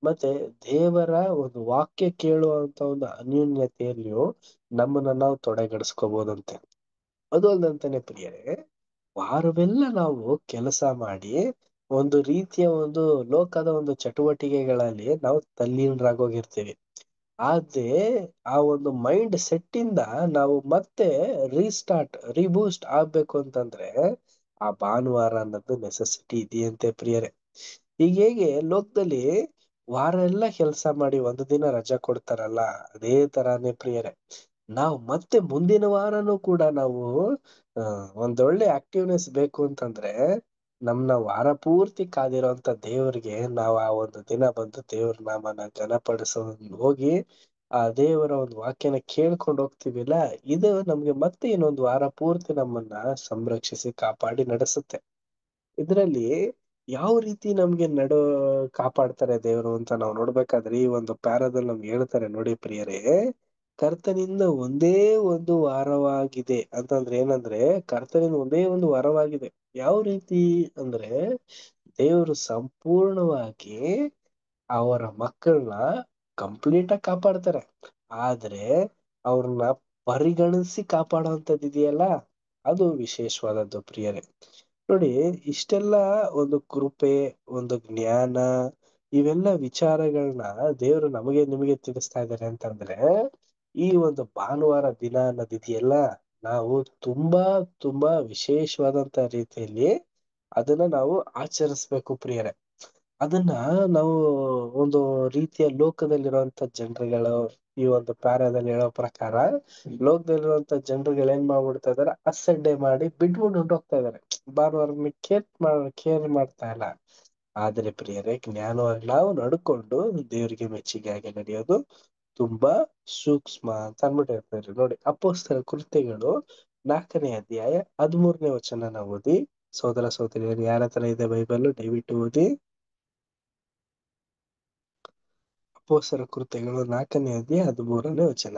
ಮತ್ತೆ ದೇವರ ಒಂದು ವಾಕ್ಯ ಕೇಳುವಂತ ಒಂದು ಅನ್ಯೂನ್ಯತೆಯಲ್ಲಿಯೂ ನಮ್ಮನ್ನ ನಾವು ತೊಡಗಡಿಸ್ಕೋಬಹುದಂತೆ ಅದು ಅಲ್ದಂತಾನೆ ಪ್ರಿಯರೇ ವಾರವೆಲ್ಲ ನಾವು ಕೆಲಸ ಮಾಡಿ ಒಂದು ರೀತಿಯ ಒಂದು ಲೋಕದ ಒಂದು ಚಟುವಟಿಕೆಗಳಲ್ಲಿ ನಾವು ಹೋಗಿರ್ತೀವಿ ಆದ್ರೆ ಆ ಒಂದು ಮೈಂಡ್ ಸೆಟ್ ಇಂದ ನಾವು ಮತ್ತೆ ರೀಸ್ಟಾರ್ಟ್ ರಿಬೂಸ್ಟ್ ಆಗ್ಬೇಕು ಅಂತಂದ್ರೆ ಆ ಭಾನುವಾರ ಅನ್ನೋದು ನೆಸೆಸಿಟಿ ಇದೆಯಂತೆ ಪ್ರಿಯರೇ ಈಗ ಹೇಗೆ ಲೋಕದಲ್ಲಿ ವಾರ ಎಲ್ಲಾ ಕೆಲಸ ಮಾಡಿ ಒಂದು ದಿನ ರಜಾ ಕೊಡ್ತಾರಲ್ಲ ಅದೇ ತರಾನೇ ಪ್ರಿಯರೇ ನಾವು ಮತ್ತೆ ಮುಂದಿನ ವಾರನೂ ಕೂಡ ನಾವು ಹ ಒಂದೊಳ್ಳೆ ಆಕ್ಟಿವ್ನೆಸ್ ಬೇಕು ಅಂತಂದ್ರೆ ನಮ್ನ ವಾರ ಪೂರ್ತಿ ಕಾದಿರೋಂತ ದೇವ್ರಿಗೆ ನಾವ್ ಆ ಒಂದು ದಿನ ಬಂದು ದೇವ್ರ ನಾಮನ ಘನಪಡಿಸೋ ಹೋಗಿ ಆ ದೇವರ ಒಂದು ವಾಕ್ಯನ ಕೇಳ್ಕೊಂಡ್ ಹೋಗ್ತಿವಿಲ್ಲ ಇದು ನಮ್ಗೆ ಮತ್ತೆ ಇನ್ನೊಂದು ವಾರ ಪೂರ್ತಿ ನಮ್ಮನ್ನ ಸಂರಕ್ಷಿಸಿ ಕಾಪಾಡಿ ನಡೆಸುತ್ತೆ ಇದರಲ್ಲಿ ಯಾವ ರೀತಿ ನಮ್ಗೆ ನಡು ಕಾಪಾಡ್ತಾರೆ ದೇವರು ಅಂತ ನಾವು ನೋಡ್ಬೇಕಾದ್ರೆ ಈ ಒಂದು ಪ್ಯಾರದಲ್ಲಿ ನಮ್ಗೆ ಹೇಳ್ತಾರೆ ನೋಡಿ ಪ್ರಿಯರೇ ಕರ್ತನಿಂದ ಒಂದೇ ಒಂದು ವಾರವಾಗಿದೆ ಅಂತಂದ್ರೆ ಏನಂದ್ರೆ ಕರ್ತನಿಂದ ಒಂದೇ ಒಂದು ವಾರವಾಗಿದೆ ಯಾವ ರೀತಿ ಅಂದ್ರೆ ದೇವರು ಸಂಪೂರ್ಣವಾಗಿ ಅವರ ಮಕ್ಕಳನ್ನ ಕಂಪ್ಲೀಟ್ ಆಗಿ ಕಾಪಾಡ್ತಾರೆ ಆದ್ರೆ ಅವ್ರನ್ನ ಪರಿಗಣಿಸಿ ಕಾಪಾಡುವಂಥದ್ದು ಇದೆಯಲ್ಲ ಅದು ವಿಶೇಷವಾದದ್ದು ಪ್ರಿಯರೇ ನೋಡಿ ಇಷ್ಟೆಲ್ಲ ಒಂದು ಕೃಪೆ ಒಂದು ಜ್ಞಾನ ಇವೆಲ್ಲ ವಿಚಾರಗಳನ್ನ ದೇವರು ನಮಗೆ ನಿಮಗೆ ತಿಳಿಸ್ತಾ ಇದ್ದಾರೆ ಅಂತಂದ್ರೆ ಈ ಒಂದು ಭಾನುವಾರ ದಿನ ಅನ್ನೋದಿದೆಯಲ್ಲ ನಾವು ತುಂಬಾ ತುಂಬಾ ವಿಶೇಷವಾದಂತ ರೀತಿಯಲ್ಲಿ ಅದನ್ನ ನಾವು ಆಚರಿಸ್ಬೇಕು ಪ್ರಿಯರೇ ಅದನ್ನ ನಾವು ಒಂದು ರೀತಿಯ ಲೋಕದಲ್ಲಿರುವಂತ ಜನರುಗಳು ಈ ಒಂದು ಪ್ಯಾರದಲ್ಲಿ ಹೇಳೋ ಪ್ರಕಾರ ಲೋಕದಲ್ಲಿರುವಂತ ಜನರುಗಳು ಏನ್ ಮಾಡ್ಬಿಡ್ತಾ ಇದಾರೆ ಅಸಡ್ಡೆ ಮಾಡಿ ಬಿಟ್ಬಿಟ್ಟು ಹೊಂಟೋಗ್ತಾ ಇದಾರೆ ಭಾನುವಾರ ಕೇರ್ ಮಾಡ್ ಕೇರ್ ಮಾಡ್ತಾ ಇಲ್ಲ ಆದ್ರೆ ಪ್ರಿಯರೇ ಜ್ಞಾನವಾಗಿ ನಾವು ನಡ್ಕೊಂಡು ದೇವರಿಗೆ ಮೆಚ್ಚುಗೆ ಆಗಿ ನಡೆಯೋದು ತುಂಬಾ ಸೂಕ್ಷ್ಮ ಅಂತ ನೋಡಿ ಅಪ್ಪೋಸ್ತರ ಕೃತ್ಯಗಳು ನಾಲ್ಕನೇ ಅಧ್ಯಾಯ ಹದಿಮೂರನೇ ವಚನ ಓದಿ ಸೋದರ ಸೋದರಿಯರು ಯಾರ ತರ ಇದೆ ಬೈಬಲ್ ದಯವಿಟ್ಟು ಓದಿ ಅಪ್ಪೋಸ್ತರ ಕೃತ್ಯಗಳು ನಾಲ್ಕನೇ ಅಧ್ಯಾಯ ಹದಿಮೂರನೇ ವಚನ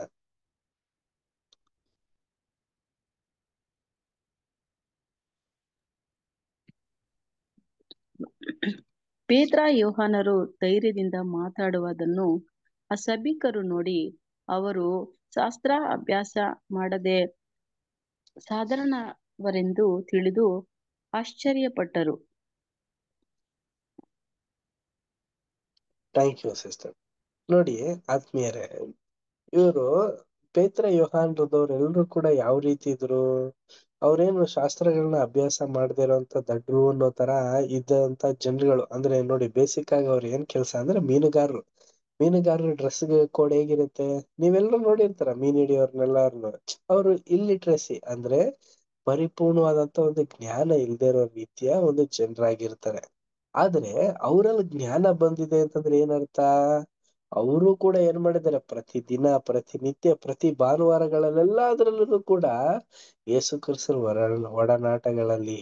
ಪೇತ್ರ ಯೋಹಾನರು ಧೈರ್ಯದಿಂದ ಮಾತಾಡುವುದನ್ನು ಆ ಸಭಿಕರು ನೋಡಿ ಅವರು ಶಾಸ್ತ್ರ ಅಭ್ಯಾಸ ಮಾಡದೆ ಸಾಧಾರಣವರೆಂದು ತಿಳಿದು ಆಶ್ಚರ್ಯಪಟ್ಟರು ಥ್ಯಾಂಕ್ ಯು ಸಿಸ್ಟರ್ ನೋಡಿ ಆತ್ಮೀಯರೇ ಇವರು ಪೇತ್ರ ಯೋಹಾನ್ರದವ್ರು ಎಲ್ರು ಕೂಡ ಯಾವ ರೀತಿ ಇದ್ರು ಅವ್ರೇನು ಶಾಸ್ತ್ರಗಳನ್ನ ಅಭ್ಯಾಸ ಮಾಡದಿರೋಂತ ದಡ್ರು ಅನ್ನೋ ತರ ಇದ್ದಂತ ಜನರುಗಳು ಅಂದ್ರೆ ನೋಡಿ ಬೇಸಿಕ್ ಆಗಿ ಅವ್ರ ಏನ್ ಕೆಲಸ ಅಂದ್ರೆ ಮೀನುಗಾರರು ಮೀನುಗಾರರ ಡ್ರೆಸ್ ಕೋಡ್ ಹೇಗಿರುತ್ತೆ ನೀವೆಲ್ಲರೂ ನೋಡಿರ್ತಾರ ಮೀನ್ ಹಿಡಿಯೋರ್ನೆಲ್ಲಾರ್ನು ಅವರು ಇಲ್ಲಿಟ್ರೆಸಿ ಅಂದ್ರೆ ಪರಿಪೂರ್ಣವಾದಂತ ಒಂದು ಜ್ಞಾನ ಇಲ್ಲದೆ ಇರೋ ರೀತಿಯ ಒಂದು ಜನರಾಗಿರ್ತಾರೆ ಆದ್ರೆ ಅವರಲ್ಲಿ ಜ್ಞಾನ ಬಂದಿದೆ ಅಂತಂದ್ರೆ ಏನರ್ಥ ಅವರು ಕೂಡ ಏನ್ ಮಾಡಿದಾರೆ ಪ್ರತಿ ದಿನ ಪ್ರತಿನಿತ್ಯ ಪ್ರತಿ ಭಾನುವಾರಗಳಲ್ಲೆಲ್ಲ ಕೂಡ ಯೇಸು ಕ್ರಿಸ್ತನ ಒಡ ಒಡನಾಟಗಳಲ್ಲಿ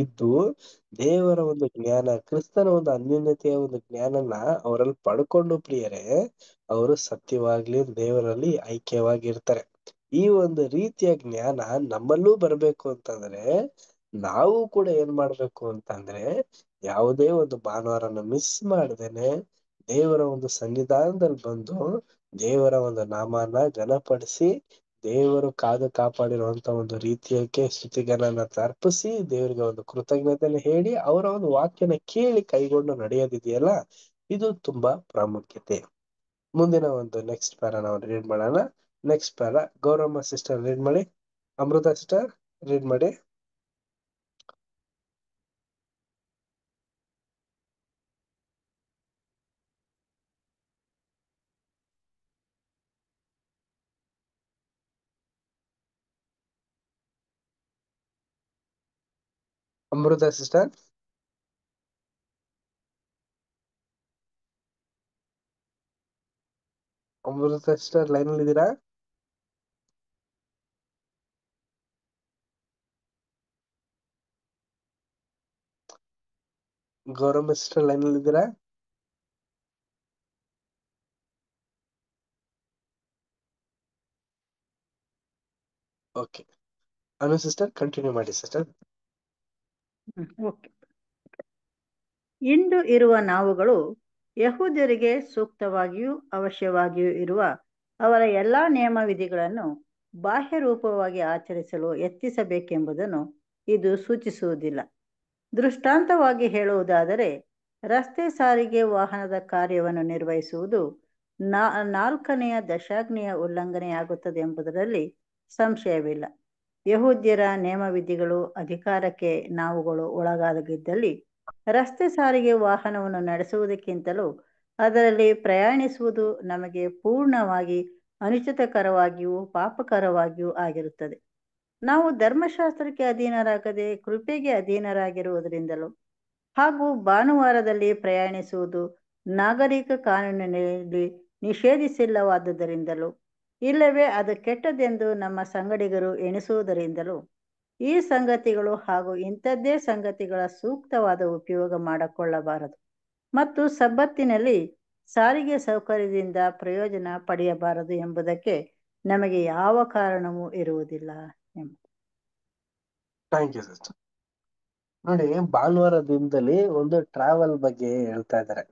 ಇದ್ದು ದೇವರ ಒಂದು ಜ್ಞಾನ ಕ್ರಿಸ್ತನ ಒಂದು ಅನ್ಯೋನ್ಯತೆಯ ಒಂದು ಜ್ಞಾನನ ಅವರಲ್ಲಿ ಪಡ್ಕೊಂಡು ಪ್ರಿಯರೇ ಅವರು ಸತ್ಯವಾಗ್ಲಿ ದೇವರಲ್ಲಿ ಐಕ್ಯವಾಗಿರ್ತಾರೆ ಈ ಒಂದು ರೀತಿಯ ಜ್ಞಾನ ನಮ್ಮಲ್ಲೂ ಬರ್ಬೇಕು ಅಂತಂದ್ರೆ ನಾವು ಕೂಡ ಏನ್ ಮಾಡ್ಬೇಕು ಅಂತಂದ್ರೆ ಯಾವುದೇ ಒಂದು ಭಾನುವಾರನ ಮಿಸ್ ಮಾಡ್ದೇನೆ ದೇವರ ಒಂದು ಸನ್ನಿಧಾನದಲ್ಲಿ ಬಂದು ದೇವರ ಒಂದು ನಾಮನ ಘನಪಡಿಸಿ ದೇವರು ಕಾದು ಕಾಪಾಡಿರುವಂತ ಒಂದು ರೀತಿಯಕ್ಕೆ ಶ್ರುತಿಗನನ್ನ ತರ್ಪಿಸಿ ದೇವರಿಗೆ ಒಂದು ಕೃತಜ್ಞತೆಯನ್ನು ಹೇಳಿ ಅವರ ಒಂದು ವಾಕ್ಯನ ಕೇಳಿ ಕೈಗೊಂಡು ನಡೆಯೋದಿದೆಯಲ್ಲ ಇದು ತುಂಬಾ ಪ್ರಾಮುಖ್ಯತೆ ಮುಂದಿನ ಒಂದು ನೆಕ್ಸ್ಟ್ ಪ್ಯಾರ ನಾವು ರೀಡ್ ಮಾಡೋಣ next para Gowramma sister read ಮಾಡಿ ಅಮೃತ ಸಿಸ್ಟರ್ ರೀಡ್ ಮಾಡಿ Amrutha sister. Amruta sister line lidira. Gauram sister line lidira. Okay. Anu sister continue my sister. ಇಂದು ಇರುವ ನಾವುಗಳು ಯಹೂದ್ಯರಿಗೆ ಸೂಕ್ತವಾಗಿಯೂ ಅವಶ್ಯವಾಗಿಯೂ ಇರುವ ಅವರ ಎಲ್ಲ ನಿಯಮ ವಿಧಿಗಳನ್ನು ಬಾಹ್ಯರೂಪವಾಗಿ ಆಚರಿಸಲು ಯತ್ನಿಸಬೇಕೆಂಬುದನ್ನು ಇದು ಸೂಚಿಸುವುದಿಲ್ಲ ದೃಷ್ಟಾಂತವಾಗಿ ಹೇಳುವುದಾದರೆ ರಸ್ತೆ ಸಾರಿಗೆ ವಾಹನದ ಕಾರ್ಯವನ್ನು ನಿರ್ವಹಿಸುವುದು ನಾ ನಾಲ್ಕನೆಯ ದಶಾಗ್ನಿಯ ಉಲ್ಲಂಘನೆಯಾಗುತ್ತದೆ ಎಂಬುದರಲ್ಲಿ ಸಂಶಯವಿಲ್ಲ ಯಹೂದ್ಯರ ನಿಯಮವಿಧಿಗಳು ಅಧಿಕಾರಕ್ಕೆ ನಾವುಗಳು ಒಳಗಾಗಿದ್ದಲ್ಲಿ ರಸ್ತೆ ಸಾರಿಗೆ ವಾಹನವನ್ನು ನಡೆಸುವುದಕ್ಕಿಂತಲೂ ಅದರಲ್ಲಿ ಪ್ರಯಾಣಿಸುವುದು ನಮಗೆ ಪೂರ್ಣವಾಗಿ ಅನುಚಿತಕರವಾಗಿಯೂ ಪಾಪಕರವಾಗಿಯೂ ಆಗಿರುತ್ತದೆ ನಾವು ಧರ್ಮಶಾಸ್ತ್ರಕ್ಕೆ ಅಧೀನರಾಗದೆ ಕೃಪೆಗೆ ಅಧೀನರಾಗಿರುವುದರಿಂದಲೂ ಹಾಗೂ ಭಾನುವಾರದಲ್ಲಿ ಪ್ರಯಾಣಿಸುವುದು ನಾಗರಿಕ ಕಾನೂನಿನಲ್ಲಿ ನಿಷೇಧಿಸಿಲ್ಲವಾದುದರಿಂದಲೂ ಇಲ್ಲವೇ ಅದು ಕೆಟ್ಟದೆಂದು ನಮ್ಮ ಸಂಗಡಿಗರು ಎಣಿಸುವುದರಿಂದಲೂ ಈ ಸಂಗತಿಗಳು ಹಾಗೂ ಇಂಥದ್ದೇ ಸಂಗತಿಗಳ ಸೂಕ್ತವಾದ ಉಪಯೋಗ ಮಾಡಿಕೊಳ್ಳಬಾರದು ಮತ್ತು ಸಬ್ಬತ್ತಿನಲ್ಲಿ ಸಾರಿಗೆ ಸೌಕರ್ಯದಿಂದ ಪ್ರಯೋಜನ ಪಡೆಯಬಾರದು ಎಂಬುದಕ್ಕೆ ನಮಗೆ ಯಾವ ಕಾರಣವೂ ಇರುವುದಿಲ್ಲ ನೋಡಿ ಭಾನುವಾರದಿಂದಲೇ ಒಂದು ಟ್ರಾವೆಲ್ ಬಗ್ಗೆ ಹೇಳ್ತಾ ಇದ್ದಾರೆ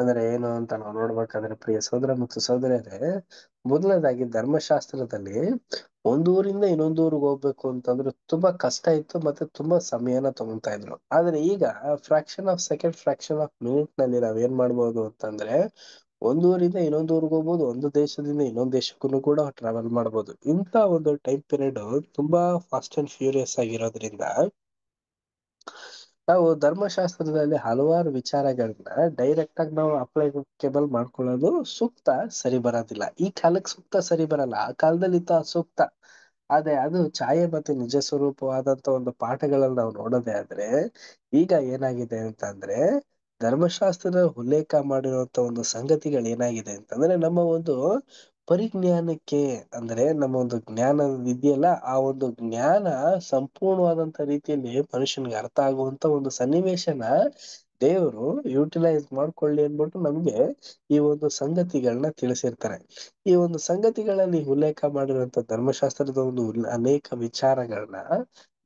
ಅಂದ್ರೆ ಏನು ಅಂತ ನಾವು ನೋಡ್ಬೇಕಂದ್ರೆ ಪ್ರಿಯ ಸೋದರ ಮತ್ತು ಸೋದರಿಯರೇ ಮೊದಲನೇದಾಗಿ ಧರ್ಮಶಾಸ್ತ್ರದಲ್ಲಿ ಒಂದೂರಿಂದ ಇನ್ನೊಂದೂರಿಗೆ ಹೋಗ್ಬೇಕು ಅಂತಂದ್ರೆ ತುಂಬಾ ಕಷ್ಟ ಇತ್ತು ಮತ್ತೆ ತುಂಬಾ ಸಮಯನ ತಗೊಂತಾ ಇದ್ರು ಆದ್ರೆ ಈಗ fraction of second fraction of minute ನಲ್ಲಿ ನಾವ್ ಏನ್ ಮಾಡ್ಬೋದು ಅಂತಂದ್ರೆ ಒಂದೂರಿಂದ ಇನ್ನೊಂದೂರಿಗೆ ಹೋಗ್ಬೋದು ಒಂದು ದೇಶದಿಂದ ಇನ್ನೊಂದ್ ದೇಶಕ್ಕೂ ಕೂಡ ಟ್ರಾವೆಲ್ ಮಾಡ್ಬೋದು ಇಂತ ಒಂದು ಟೈಮ್ ಪೀರಿಯಡ್ ತುಂಬಾ ಫಾಸ್ಟ್ ಅಂಡ್ ಫ್ಯೂರಿಯಸ್ ಆಗಿರೋದ್ರಿಂದ ನಾವು ಧರ್ಮಶಾಸ್ತ್ರದಲ್ಲಿ ಹಲವಾರು ವಿಚಾರಗಳನ್ನ ಡೈರೆಕ್ಟ್ ಆಗಿ ನಾವು ಅಪ್ಲೈಕೇಬಲ್ ಮಾಡ್ಕೊಳ್ಳೋದು ಸೂಕ್ತ ಸರಿ ಬರೋದಿಲ್ಲ ಈ ಕಾಲಕ್ಕೆ ಸೂಕ್ತ ಸರಿ ಬರಲ್ಲ ಆ ಕಾಲದಲ್ಲಿ ಇತ್ತು ಸೂಕ್ತ ಅದೇ ಅದು ಛಾಯೆ ಮತ್ತೆ ನಿಜ ಸ್ವರೂಪವಾದಂತ ಒಂದು ಪಾಠಗಳನ್ನ ನಾವು ನೋಡೋದೇ ಆದ್ರೆ ಈಗ ಏನಾಗಿದೆ ಅಂತಂದ್ರೆ ಧರ್ಮಶಾಸ್ತ್ರದ ಉಲ್ಲೇಖ ಮಾಡಿರುವಂತ ಒಂದು ಸಂಗತಿಗಳು ಏನಾಗಿದೆ ಅಂತಂದ್ರೆ ನಮ್ಮ ಒಂದು ಪರಿಜ್ಞಾನಕ್ಕೆ ಅಂದ್ರೆ ನಮ್ಮ ಒಂದು ಜ್ಞಾನ ಇದೆಯಲ್ಲ ಆ ಒಂದು ಜ್ಞಾನ ಸಂಪೂರ್ಣವಾದಂತ ರೀತಿಯಲ್ಲಿ ಮನುಷ್ಯನಿಗೆ ಅರ್ಥ ಆಗುವಂತ ಒಂದು ಸನ್ನಿವೇಶನ ದೇವರು ಯುಟಿಲೈಸ್ ಮಾಡ್ಕೊಳ್ಳಿ ಅಂದ್ಬಿಟ್ಟು ನಮ್ಗೆ ಈ ಒಂದು ಸಂಗತಿಗಳನ್ನ ತಿಳಿಸಿರ್ತಾರೆ ಈ ಒಂದು ಸಂಗತಿಗಳಲ್ಲಿ ಉಲ್ಲೇಖ ಮಾಡಿರುವಂತ ಧರ್ಮಶಾಸ್ತ್ರದ ಒಂದು ಅನೇಕ ವಿಚಾರಗಳನ್ನ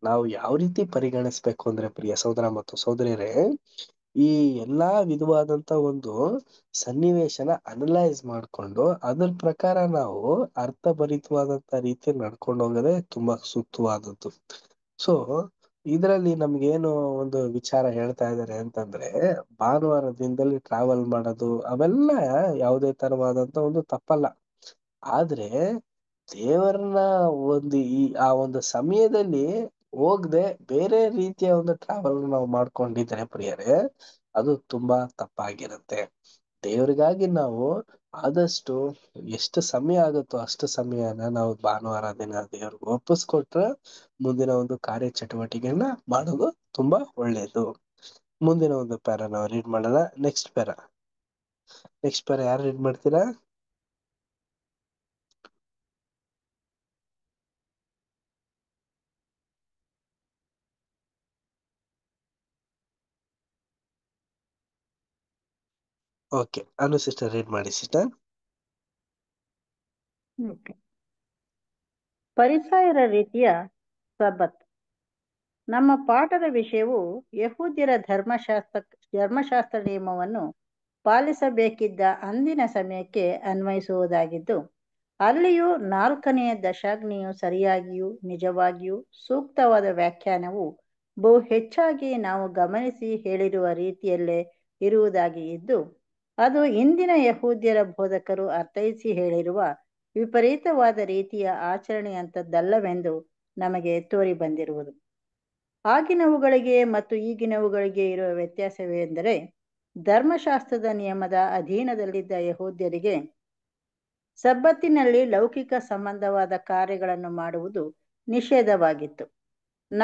ನಾವು ಯಾವ ರೀತಿ ಪರಿಗಣಿಸ್ಬೇಕು ಅಂದ್ರೆ ಪ್ರಿಯ ಸಹೋದರ ಮತ್ತು ಸಹೋದರಿಯರೇ ಈ ಎಲ್ಲಾ ವಿಧವಾದಂತ ಒಂದು ಸನ್ನಿವೇಶನ ಅನಲೈಸ್ ಮಾಡ್ಕೊಂಡು ಅದ್ರ ಪ್ರಕಾರ ನಾವು ಅರ್ಥಭರಿತವಾದಂತ ರೀತಿ ನಡ್ಕೊಂಡು ಹೋಗೋದೆ ತುಂಬಾ ಸೂಕ್ತವಾದದ್ದು ಸೊ ಇದ್ರಲ್ಲಿ ನಮ್ಗೇನು ಒಂದು ವಿಚಾರ ಹೇಳ್ತಾ ಇದ್ದಾರೆ ಅಂತಂದ್ರೆ ಭಾನುವಾರ ದಿನದಲ್ಲಿ ಟ್ರಾವೆಲ್ ಮಾಡೋದು ಅವೆಲ್ಲ ಯಾವುದೇ ತರವಾದಂತ ಒಂದು ತಪ್ಪಲ್ಲ ಆದ್ರೆ ದೇವರನ್ನ ಒಂದು ಈ ಆ ಒಂದು ಸಮಯದಲ್ಲಿ ಹೋಗ್ದೆ ಬೇರೆ ರೀತಿಯ ಒಂದು ಟ್ರಾವೆಲ್ ನಾವು ಮಾಡ್ಕೊಂಡಿದ್ರೆ ಪ್ರಿಯರೇ ಅದು ತುಂಬಾ ತಪ್ಪಾಗಿರುತ್ತೆ ದೇವರಿಗಾಗಿ ನಾವು ಆದಷ್ಟು ಎಷ್ಟು ಸಮಯ ಆಗುತ್ತೋ ಅಷ್ಟು ಸಮಯನ ನಾವು ಭಾನುವಾರ ದಿನ ದೇವ್ರಿಗೆ ಒಪ್ಪಿಸ್ಕೊಟ್ರೆ ಮುಂದಿನ ಒಂದು ಕಾರ್ಯ ಚಟುವಟಿಕೆಯನ್ನ ಮಾಡೋದು ತುಂಬಾ ಒಳ್ಳೇದು ಮುಂದಿನ ಒಂದು ಪ್ಯಾರ ನಾವು ರೀಡ್ ಮಾಡೋಣ ನೆಕ್ಸ್ಟ್ ಪ್ಯಾರ ನೆಕ್ಸ್ಟ್ ಪ್ಯಾರ ಯಾರು ರೀಡ್ ಮಾಡ್ತೀರಾ ಓಕೆ ಅನು ಸಿಸ್ಟರ್ ರೀಡ್ ಮಾಡಿ ಸಿಸ್ಟರ್ ಪರಿಸಾಯರ ರೀತಿಯ ಸಬತ್ ನಮ್ಮ ಪಾಠದ ವಿಷಯವು ಯಹೂದ್ಯರ ಧರ್ಮಶಾಸ್ತ್ರ ಧರ್ಮಶಾಸ್ತ್ರ ನಿಯಮವನ್ನು ಪಾಲಿಸಬೇಕಿದ್ದ ಅಂದಿನ ಸಮಯಕ್ಕೆ ಅನ್ವಯಿಸುವುದಾಗಿದ್ದು ಅಲ್ಲಿಯೂ ನಾಲ್ಕನೆಯ ದಶಾಗ್ನಿಯು ಸರಿಯಾಗಿಯೂ ನಿಜವಾಗಿಯೂ ಸೂಕ್ತವಾದ ವ್ಯಾಖ್ಯಾನವು ಬಹು ಹೆಚ್ಚಾಗಿ ನಾವು ಗಮನಿಸಿ ಹೇಳಿರುವ ರೀತಿಯಲ್ಲೇ ಇರುವುದಾಗಿ ಇದ್ದು ಅದು ಇಂದಿನ ಯಹೂದ್ಯರ ಬೋಧಕರು ಅರ್ಥೈಸಿ ಹೇಳಿರುವ ವಿಪರೀತವಾದ ರೀತಿಯ ಆಚರಣೆಯಂಥದ್ದಲ್ಲವೆಂದು ನಮಗೆ ತೋರಿ ಬಂದಿರುವುದು ಆಗಿನವುಗಳಿಗೆ ಮತ್ತು ಈಗಿನವುಗಳಿಗೆ ಇರುವ ವ್ಯತ್ಯಾಸವೇಂದರೆ ಧರ್ಮಶಾಸ್ತ್ರದ ನಿಯಮದ ಅಧೀನದಲ್ಲಿದ್ದ ಯಹೂದ್ಯರಿಗೆ ಸಬ್ಬತ್ತಿನಲ್ಲಿ ಲೌಕಿಕ ಸಂಬಂಧವಾದ ಕಾರ್ಯಗಳನ್ನು ಮಾಡುವುದು ನಿಷೇಧವಾಗಿತ್ತು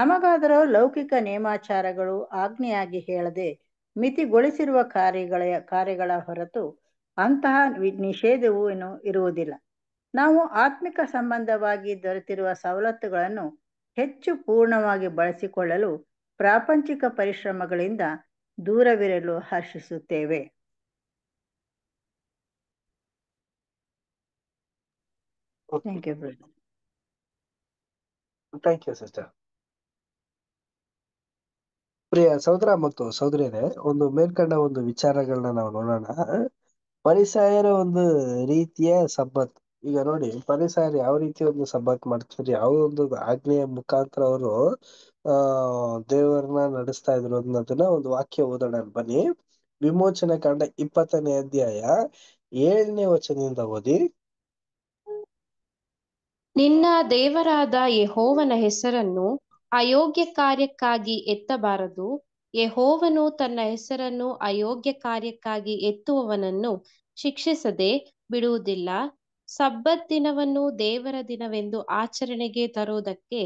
ನಮಗಾದರೂ ಲೌಕಿಕ ನೇಮಾಚಾರಗಳು ಆಜ್ಞೆಯಾಗಿ ಹೇಳದೆ ಮಿತಿಗೊಳಿಸಿರುವ ಕಾರ್ಯಗಳ ಕಾರ್ಯಗಳ ಹೊರತು ಅಂತಹ ನಿಷೇಧವೂ ಇರುವುದಿಲ್ಲ ನಾವು ಆತ್ಮಿಕ ಸಂಬಂಧವಾಗಿ ದೊರೆತಿರುವ ಸವಲತ್ತುಗಳನ್ನು ಹೆಚ್ಚು ಪೂರ್ಣವಾಗಿ ಬಳಸಿಕೊಳ್ಳಲು ಪ್ರಾಪಂಚಿಕ ಪರಿಶ್ರಮಗಳಿಂದ ದೂರವಿರಲು ಹರ್ಷಿಸುತ್ತೇವೆ thank you thank you sister ಪ್ರಿಯ ಸಹೋದರ ಮತ್ತು ಸಹೋದರಿಯರೇ ಒಂದು ಮೇಲ್ಕಂಡ ಒಂದು ವಿಚಾರಗಳನ್ನ ನಾವು ನೋಡೋಣ ಪರಿಸಾಯರ ಒಂದು ರೀತಿಯ ಸಬ್ಬತ್ ಈಗ ನೋಡಿ ಪರಿಸಾಯರು ಯಾವ ರೀತಿ ಒಂದು ಸಬ್ಬತ್ ಮಾಡ್ತಿದ್ರು ಯಾವ ಒಂದು ಆಜ್ಞೆಯ ಮುಖಾಂತರ ಅವರು ಆ ದೇವರನ್ನ ನಡೆಸ್ತಾ ಇದ್ರು ಅನ್ನೋದನ್ನ ಒಂದು ವಾಕ್ಯ ಓದೋಣ ಬನ್ನಿ ವಿಮೋಚನ ಕಂಡ ಇಪ್ಪತ್ತನೇ ಅಧ್ಯಾಯ ಏಳನೇ ವಚನದಿಂದ ಓದಿ ನಿನ್ನ ದೇವರಾದ ಯಹೋವನ ಹೆಸರನ್ನು ಅಯೋಗ್ಯ ಕಾರ್ಯಕ್ಕಾಗಿ ಎತ್ತಬಾರದು ಯಹೋವನು ತನ್ನ ಹೆಸರನ್ನು ಅಯೋಗ್ಯ ಕಾರ್ಯಕ್ಕಾಗಿ ಎತ್ತುವವನನ್ನು ಶಿಕ್ಷಿಸದೆ ಬಿಡುವುದಿಲ್ಲ ಸಬ್ಬತ್ ದಿನವನ್ನು ದೇವರ ದಿನವೆಂದು ಆಚರಣೆಗೆ ತರುವುದಕ್ಕೆ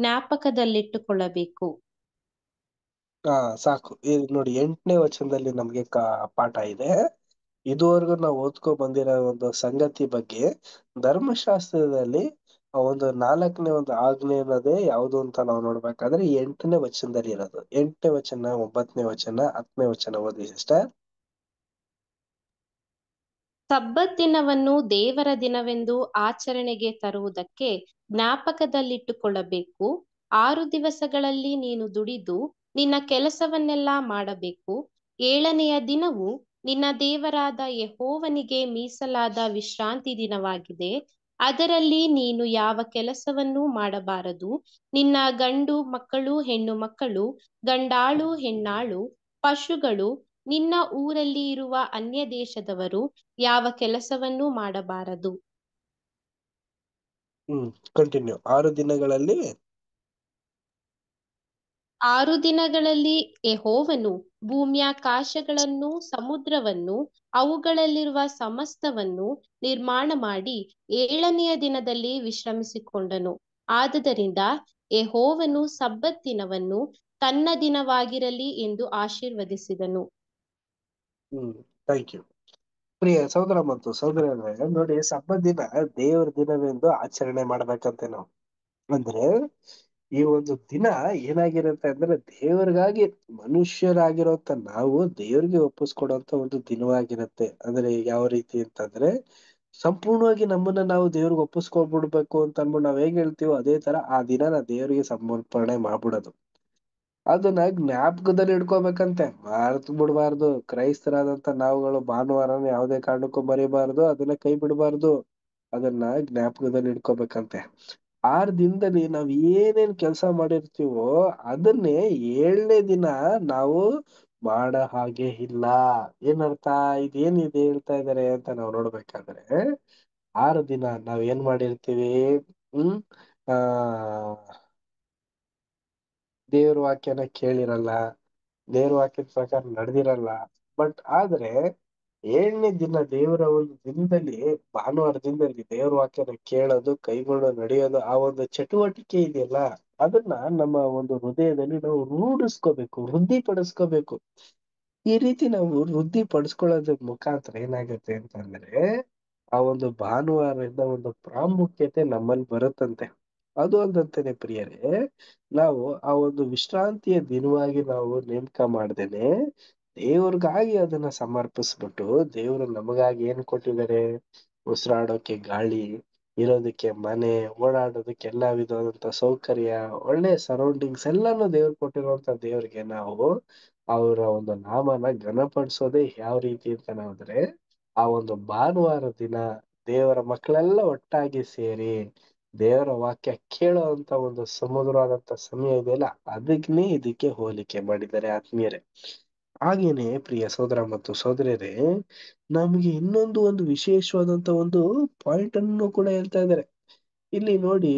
ಜ್ಞಾಪಕದಲ್ಲಿಟ್ಟುಕೊಳ್ಳಬೇಕು ಆ ಸಾಕು ನೋಡಿ ಎಂಟನೇ ವಚನದಲ್ಲಿ ನಮ್ಗೆ ಕಾ ಪಾಠ ಇದೆ ಇದುವರೆಗೂ ನಾವು ಓದ್ಕೊ ಬಂದಿರೋ ಒಂದು ಸಂಗತಿ ಬಗ್ಗೆ ಧರ್ಮಶಾಸ್ತ್ರದಲ್ಲಿ ಒಂದು ನಾಲ್ಕನೇ ಒಂದು ಆಜ್ಞೆ ಅನ್ನೋದೇ ಯಾವುದು ಅಂತ ನಾವು ನೋಡ್ಬೇಕಾದ್ರೆ ಎಂಟನೇ ವಚನದಲ್ಲಿ ಇರೋದು ಎಂಟನೇ ವಚನ ಒಂಬತ್ತನೇ ವಚನ ಹತ್ತನೇ ವಚನ ಓದಿ ಸಿಸ್ಟರ್ ಸಬ್ಬತ್ ದಿನವನ್ನು ದೇವರ ದಿನವೆಂದು ಆಚರಣೆಗೆ ತರುವುದಕ್ಕೆ ಜ್ಞಾಪಕದಲ್ಲಿಟ್ಟುಕೊಳ್ಳಬೇಕು ಆರು ದಿವಸಗಳಲ್ಲಿ ನೀನು ದುಡಿದು ನಿನ್ನ ಕೆಲಸವನ್ನೆಲ್ಲ ಮಾಡಬೇಕು ಏಳನೆಯ ದಿನವು ನಿನ್ನ ದೇವರಾದ ಯಹೋವನಿಗೆ ಮೀಸಲಾದ ವಿಶ್ರಾಂತಿ ದಿನವಾಗಿದೆ ಅದರಲ್ಲಿ ನೀನು ಯಾವ ಕೆಲಸವನ್ನೂ ಮಾಡಬಾರದು ನಿನ್ನ ಗಂಡು ಮಕ್ಕಳು ಹೆಣ್ಣು ಮಕ್ಕಳು ಗಂಡಾಳು ಹೆಣ್ಣಾಳು ಪಶುಗಳು ನಿನ್ನ ಊರಲ್ಲಿ ಇರುವ ಅನ್ಯ ದೇಶದವರು ಯಾವ ಕೆಲಸವನ್ನು ಮಾಡಬಾರದು ಹ್ಮ್ ಕಂಟಿನ್ಯೂ ಆರು ದಿನಗಳಲ್ಲಿ ಆರು ದಿನಗಳಲ್ಲಿ ಯಹೋವನು ಭೂಮ್ಯಾಕಾಶಗಳನ್ನು ಸಮುದ್ರವನ್ನು ಅವುಗಳಲ್ಲಿರುವ ಸಮಸ್ತವನ್ನು ನಿರ್ಮಾಣ ಮಾಡಿ ಏಳನೆಯ ದಿನದಲ್ಲಿ ವಿಶ್ರಮಿಸಿಕೊಂಡನು ಆದುದರಿಂದ ಸಬ್ಬತ್ ದಿನವನ್ನು ತನ್ನ ದಿನವಾಗಿರಲಿ ಎಂದು ಆಶೀರ್ವದಿಸಿದನು ಹ್ಮ್ ಯು ಪ್ರಿಯ ಸಹೋದರ ಮತ್ತು ಸಹೋದರ ನೋಡಿ ಸಬ್ಬತ್ ದಿನ ದೇವರ ದಿನವೆಂದು ಆಚರಣೆ ಮಾಡ್ಬೇಕಂತೆ ನಾವು ಅಂದ್ರೆ ಈ ಒಂದು ದಿನ ಏನಾಗಿರುತ್ತೆ ಅಂದ್ರೆ ದೇವರಿಗಾಗಿ ಮನುಷ್ಯರಾಗಿರೋಂತ ನಾವು ದೇವರಿಗೆ ಒಪ್ಪಿಸ್ಕೊಡುವಂತ ಒಂದು ದಿನವಾಗಿರುತ್ತೆ ಅಂದ್ರೆ ಯಾವ ರೀತಿ ಅಂತಂದ್ರೆ ಸಂಪೂರ್ಣವಾಗಿ ನಮ್ಮನ್ನ ನಾವು ದೇವ್ರಿಗೆ ಒಪ್ಪಿಸ್ಕೊಂಡ್ಬಿಡ್ಬೇಕು ಅಂತ ಅನ್ಬಿಟ್ಟು ನಾವ್ ಹೇಗ್ ಹೇಳ್ತೀವೋ ಅದೇ ತರ ಆ ದಿನ ನಾ ದೇವ್ರಿಗೆ ಸಮರ್ಪಣೆ ಮಾಡ್ಬಿಡೋದು ಅದನ್ನ ಜ್ಞಾಪಕದಲ್ಲಿ ಇಟ್ಕೋಬೇಕಂತೆ ಮರ್ತ್ ಬಿಡಬಾರ್ದು ಕ್ರೈಸ್ತರಾದಂತ ನಾವುಗಳು ಭಾನುವಾರನ ಯಾವ್ದೇ ಕಾರಣಕ್ಕೂ ಮರಿಬಾರ್ದು ಅದನ್ನ ಕೈ ಬಿಡಬಾರ್ದು ಅದನ್ನ ಜ್ಞಾಪಕದಲ್ಲಿ ಇಟ್ಕೋಬೇಕಂತೆ ಆರ್ ದಿನದಲ್ಲಿ ನಾವ್ ಏನೇನ್ ಕೆಲಸ ಮಾಡಿರ್ತೀವೋ ಅದನ್ನೇ ಏಳನೇ ದಿನ ನಾವು ಮಾಡ ಹಾಗೆ ಇಲ್ಲ ಏನರ್ಥ ಇದೇನಿದೆ ಹೇಳ್ತಾ ಇದ್ದಾರೆ ಅಂತ ನಾವ್ ನೋಡ್ಬೇಕಾದ್ರೆ ಆರು ದಿನ ನಾವ್ ಏನ್ ಮಾಡಿರ್ತೀವಿ ಹ್ಮ್ ಆ ದೇವ್ರ ವಾಕ್ಯನ ಕೇಳಿರಲ್ಲ ದೇವ್ರ ವಾಕ್ಯದ ಪ್ರಕಾರ ನಡೆದಿರಲ್ಲ ಬಟ್ ಆದ್ರೆ ಏಳನೇ ದಿನ ದೇವರ ಒಂದು ದಿನದಲ್ಲಿ ಭಾನುವಾರ ದಿನದಲ್ಲಿ ದೇವರ ವಾಕ್ಯನ ಕೇಳೋದು ಕೈಗೊಳ್ಳೋದು ನಡೆಯೋದು ಆ ಒಂದು ಚಟುವಟಿಕೆ ಇದೆಯಲ್ಲ ಅದನ್ನ ನಮ್ಮ ಒಂದು ಹೃದಯದಲ್ಲಿ ನಾವು ರೂಢಿಸ್ಕೋಬೇಕು ವೃದ್ಧಿ ಪಡಿಸ್ಕೋಬೇಕು ಈ ರೀತಿ ನಾವು ವೃದ್ಧಿ ಪಡಿಸ್ಕೊಳ್ಳೋದ್ರ ಮುಖಾಂತರ ಏನಾಗುತ್ತೆ ಅಂತಂದ್ರೆ ಆ ಒಂದು ಭಾನುವಾರದ ಒಂದು ಪ್ರಾಮುಖ್ಯತೆ ನಮ್ಮಲ್ಲಿ ಬರುತ್ತಂತೆ ಅದು ಅಲ್ದಂತಾನೆ ಪ್ರಿಯರೇ ನಾವು ಆ ಒಂದು ವಿಶ್ರಾಂತಿಯ ದಿನವಾಗಿ ನಾವು ನೇಮಕ ಮಾಡ್ದೇನೆ ದೇವ್ರಿಗಾಗಿ ಅದನ್ನ ಸಮರ್ಪಿಸ್ಬಿಟ್ಟು ದೇವ್ರು ನಮಗಾಗಿ ಏನ್ ಕೊಟ್ಟಿದ್ದಾರೆ ಉಸಿರಾಡೋಕೆ ಗಾಳಿ ಇರೋದಕ್ಕೆ ಮನೆ ಓಡಾಡೋದಕ್ಕೆ ಎಲ್ಲಾ ವಿಧವಾದಂತ ಸೌಕರ್ಯ ಒಳ್ಳೆ ಸರೌಂಡಿಂಗ್ಸ್ ಎಲ್ಲಾನು ದೇವ್ರು ಕೊಟ್ಟಿರುವಂತ ದೇವ್ರಿಗೆ ನಾವು ಅವರ ಒಂದು ನಾಮನ ಘನಪಡಿಸೋದೇ ಯಾವ ರೀತಿ ಅಂತ ನೋಡಿದ್ರೆ ಆ ಒಂದು ಭಾನುವಾರ ದಿನ ದೇವರ ಮಕ್ಕಳೆಲ್ಲ ಒಟ್ಟಾಗಿ ಸೇರಿ ದೇವರ ವಾಕ್ಯ ಕೇಳುವಂತ ಒಂದು ಸಮುದ್ರವಾದಂತ ಸಮಯ ಇದೆಯಲ್ಲ ಅದಕ್ಕೆ ಇದಕ್ಕೆ ಹೋಲಿಕೆ ಮಾಡಿದ್ದಾರೆ ಆತ್ಮೀಯರೇ ಹಾಗೇನೆ ಪ್ರಿಯ ಸೋದರ ಮತ್ತು ಸೋದರಿಯರೇ ನಮ್ಗೆ ಇನ್ನೊಂದು ಒಂದು ವಿಶೇಷವಾದಂತ ಒಂದು ಪಾಯಿಂಟ್ ಅನ್ನು ಕೂಡ ಹೇಳ್ತಾ ಇದ್ದಾರೆ ಇಲ್ಲಿ ನೋಡಿ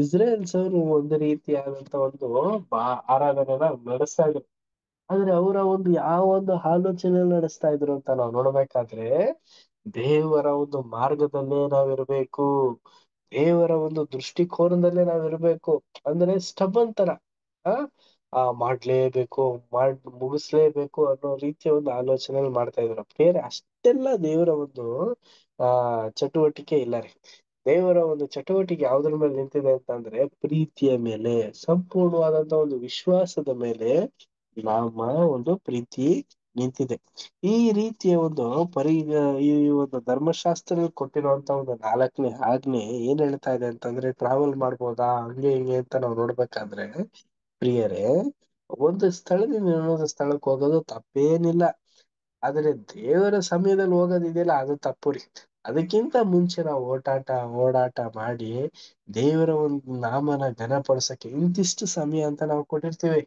ಇಸ್ರೇಲ್ಸ್ ಅವರು ಒಂದು ರೀತಿಯಾದಂತ ಒಂದು ಬಾ ಆರಾಧನೆನ ನಡೆಸ್ತಾ ಇದ್ರು ಆದ್ರೆ ಅವರ ಒಂದು ಯಾವ ಒಂದು ಆಲೋಚನೆ ನಡೆಸ್ತಾ ಇದ್ರು ಅಂತ ನಾವು ನೋಡ್ಬೇಕಾದ್ರೆ ದೇವರ ಒಂದು ಮಾರ್ಗದಲ್ಲೇ ನಾವಿರ್ಬೇಕು ದೇವರ ಒಂದು ದೃಷ್ಟಿಕೋನದಲ್ಲೇ ನಾವಿರ್ಬೇಕು ಅಂದ್ರೆ ಸ್ಟಬನ್ ತರ ಆ ಆ ಮಾಡ್ಲೇಬೇಕು ಮಾಡ್ ಮುಗಿಸ್ಲೇಬೇಕು ಅನ್ನೋ ರೀತಿಯ ಒಂದು ಆಲೋಚನೆ ಮಾಡ್ತಾ ಇದ್ರು ಬೇರೆ ಅಷ್ಟೆಲ್ಲ ದೇವರ ಒಂದು ಆ ಚಟುವಟಿಕೆ ಇಲ್ಲ ರೀ ದೇವರ ಒಂದು ಚಟುವಟಿಕೆ ಯಾವ್ದ್ರ ಮೇಲೆ ನಿಂತಿದೆ ಅಂತಂದ್ರೆ ಪ್ರೀತಿಯ ಮೇಲೆ ಸಂಪೂರ್ಣವಾದಂತ ಒಂದು ವಿಶ್ವಾಸದ ಮೇಲೆ ನಮ್ಮ ಒಂದು ಪ್ರೀತಿ ನಿಂತಿದೆ ಈ ರೀತಿಯ ಒಂದು ಪರಿ ಈ ಒಂದು ಧರ್ಮಶಾಸ್ತ್ರ ಕೊಟ್ಟಿರುವಂತ ಒಂದು ನಾಲ್ಕನೇ ಆಜ್ಞೆ ಏನ್ ಹೇಳ್ತಾ ಇದೆ ಅಂತಂದ್ರೆ ಟ್ರಾವೆಲ್ ಮಾಡ್ಬೋದಾ ಹಂಗೆ ಹಿಂಗೆ ಅಂತ ನಾವ್ ನೋಡ್ಬೇಕಾದ್ರೆ ಪ್ರಿಯರೇ ಒಂದು ಸ್ಥಳದಿಂದ ಇನ್ನೊಂದು ಸ್ಥಳಕ್ಕೆ ಹೋಗೋದು ತಪ್ಪೇನಿಲ್ಲ ಆದ್ರೆ ದೇವರ ಸಮಯದಲ್ಲಿ ಹೋಗೋದಿದೆಯಲ್ಲ ಅದು ತಪ್ಪು ರೀ ಅದಕ್ಕಿಂತ ಮುಂಚೆ ನಾವು ಓಟಾಟ ಓಡಾಟ ಮಾಡಿ ದೇವರ ಒಂದು ನಾಮನ ಘನಪಡಿಸಕ್ಕೆ ಇಂತಿಷ್ಟು ಸಮಯ ಅಂತ ನಾವು ಕೊಟ್ಟಿರ್ತೀವಿ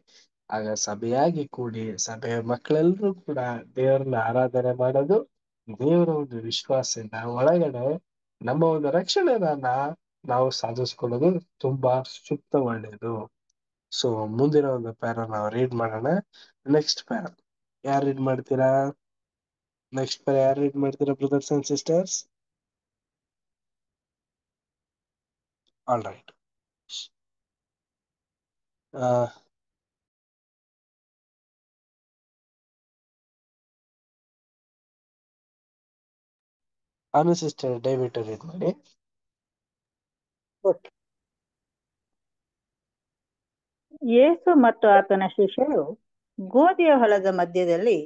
ಆಗ ಸಭೆಯಾಗಿ ಕೂಡಿ ಸಭೆಯ ಮಕ್ಕಳೆಲ್ಲರೂ ಕೂಡ ದೇವರನ್ನ ಆರಾಧನೆ ಮಾಡೋದು ದೇವರ ಒಂದು ವಿಶ್ವಾಸದಿಂದ ಒಳಗಡೆ ನಮ್ಮ ಒಂದು ರಕ್ಷಣೆಯನ್ನ ನಾವು ಸಾಧಿಸ್ಕೊಳ್ಳೋದು ತುಂಬಾ ಸೂಕ್ತ ಒಳ್ಳೆಯದು ಸೊ ಮುಂದಿನ ಒಂದು ಪ್ಯಾರಾ ನಾವು ರೀಡ್ ಮಾಡೋಣ ನೆಕ್ಸ್ಟ್ ಪ್ಯಾರಾ ಯಾರು ರೀಡ್ ಮಾಡ್ತೀರಾ ನೆಕ್ಸ್ಟ್ ಪ್ಯಾರಾ ಯಾರು ರೀಡ್ ಮಾಡ್ತೀರಾ brothers and sisters all right Anu sister ದಯವಿಟ್ಟು ರೀಡ್ ಮಾಡಿ ಓಕೆ ಯೇಸು ಮತ್ತು ಆತನ ಶಿಷ್ಯರು ಗೋಧಿಯ ಹೊಲದ ಮಧ್ಯದಲ್ಲಿ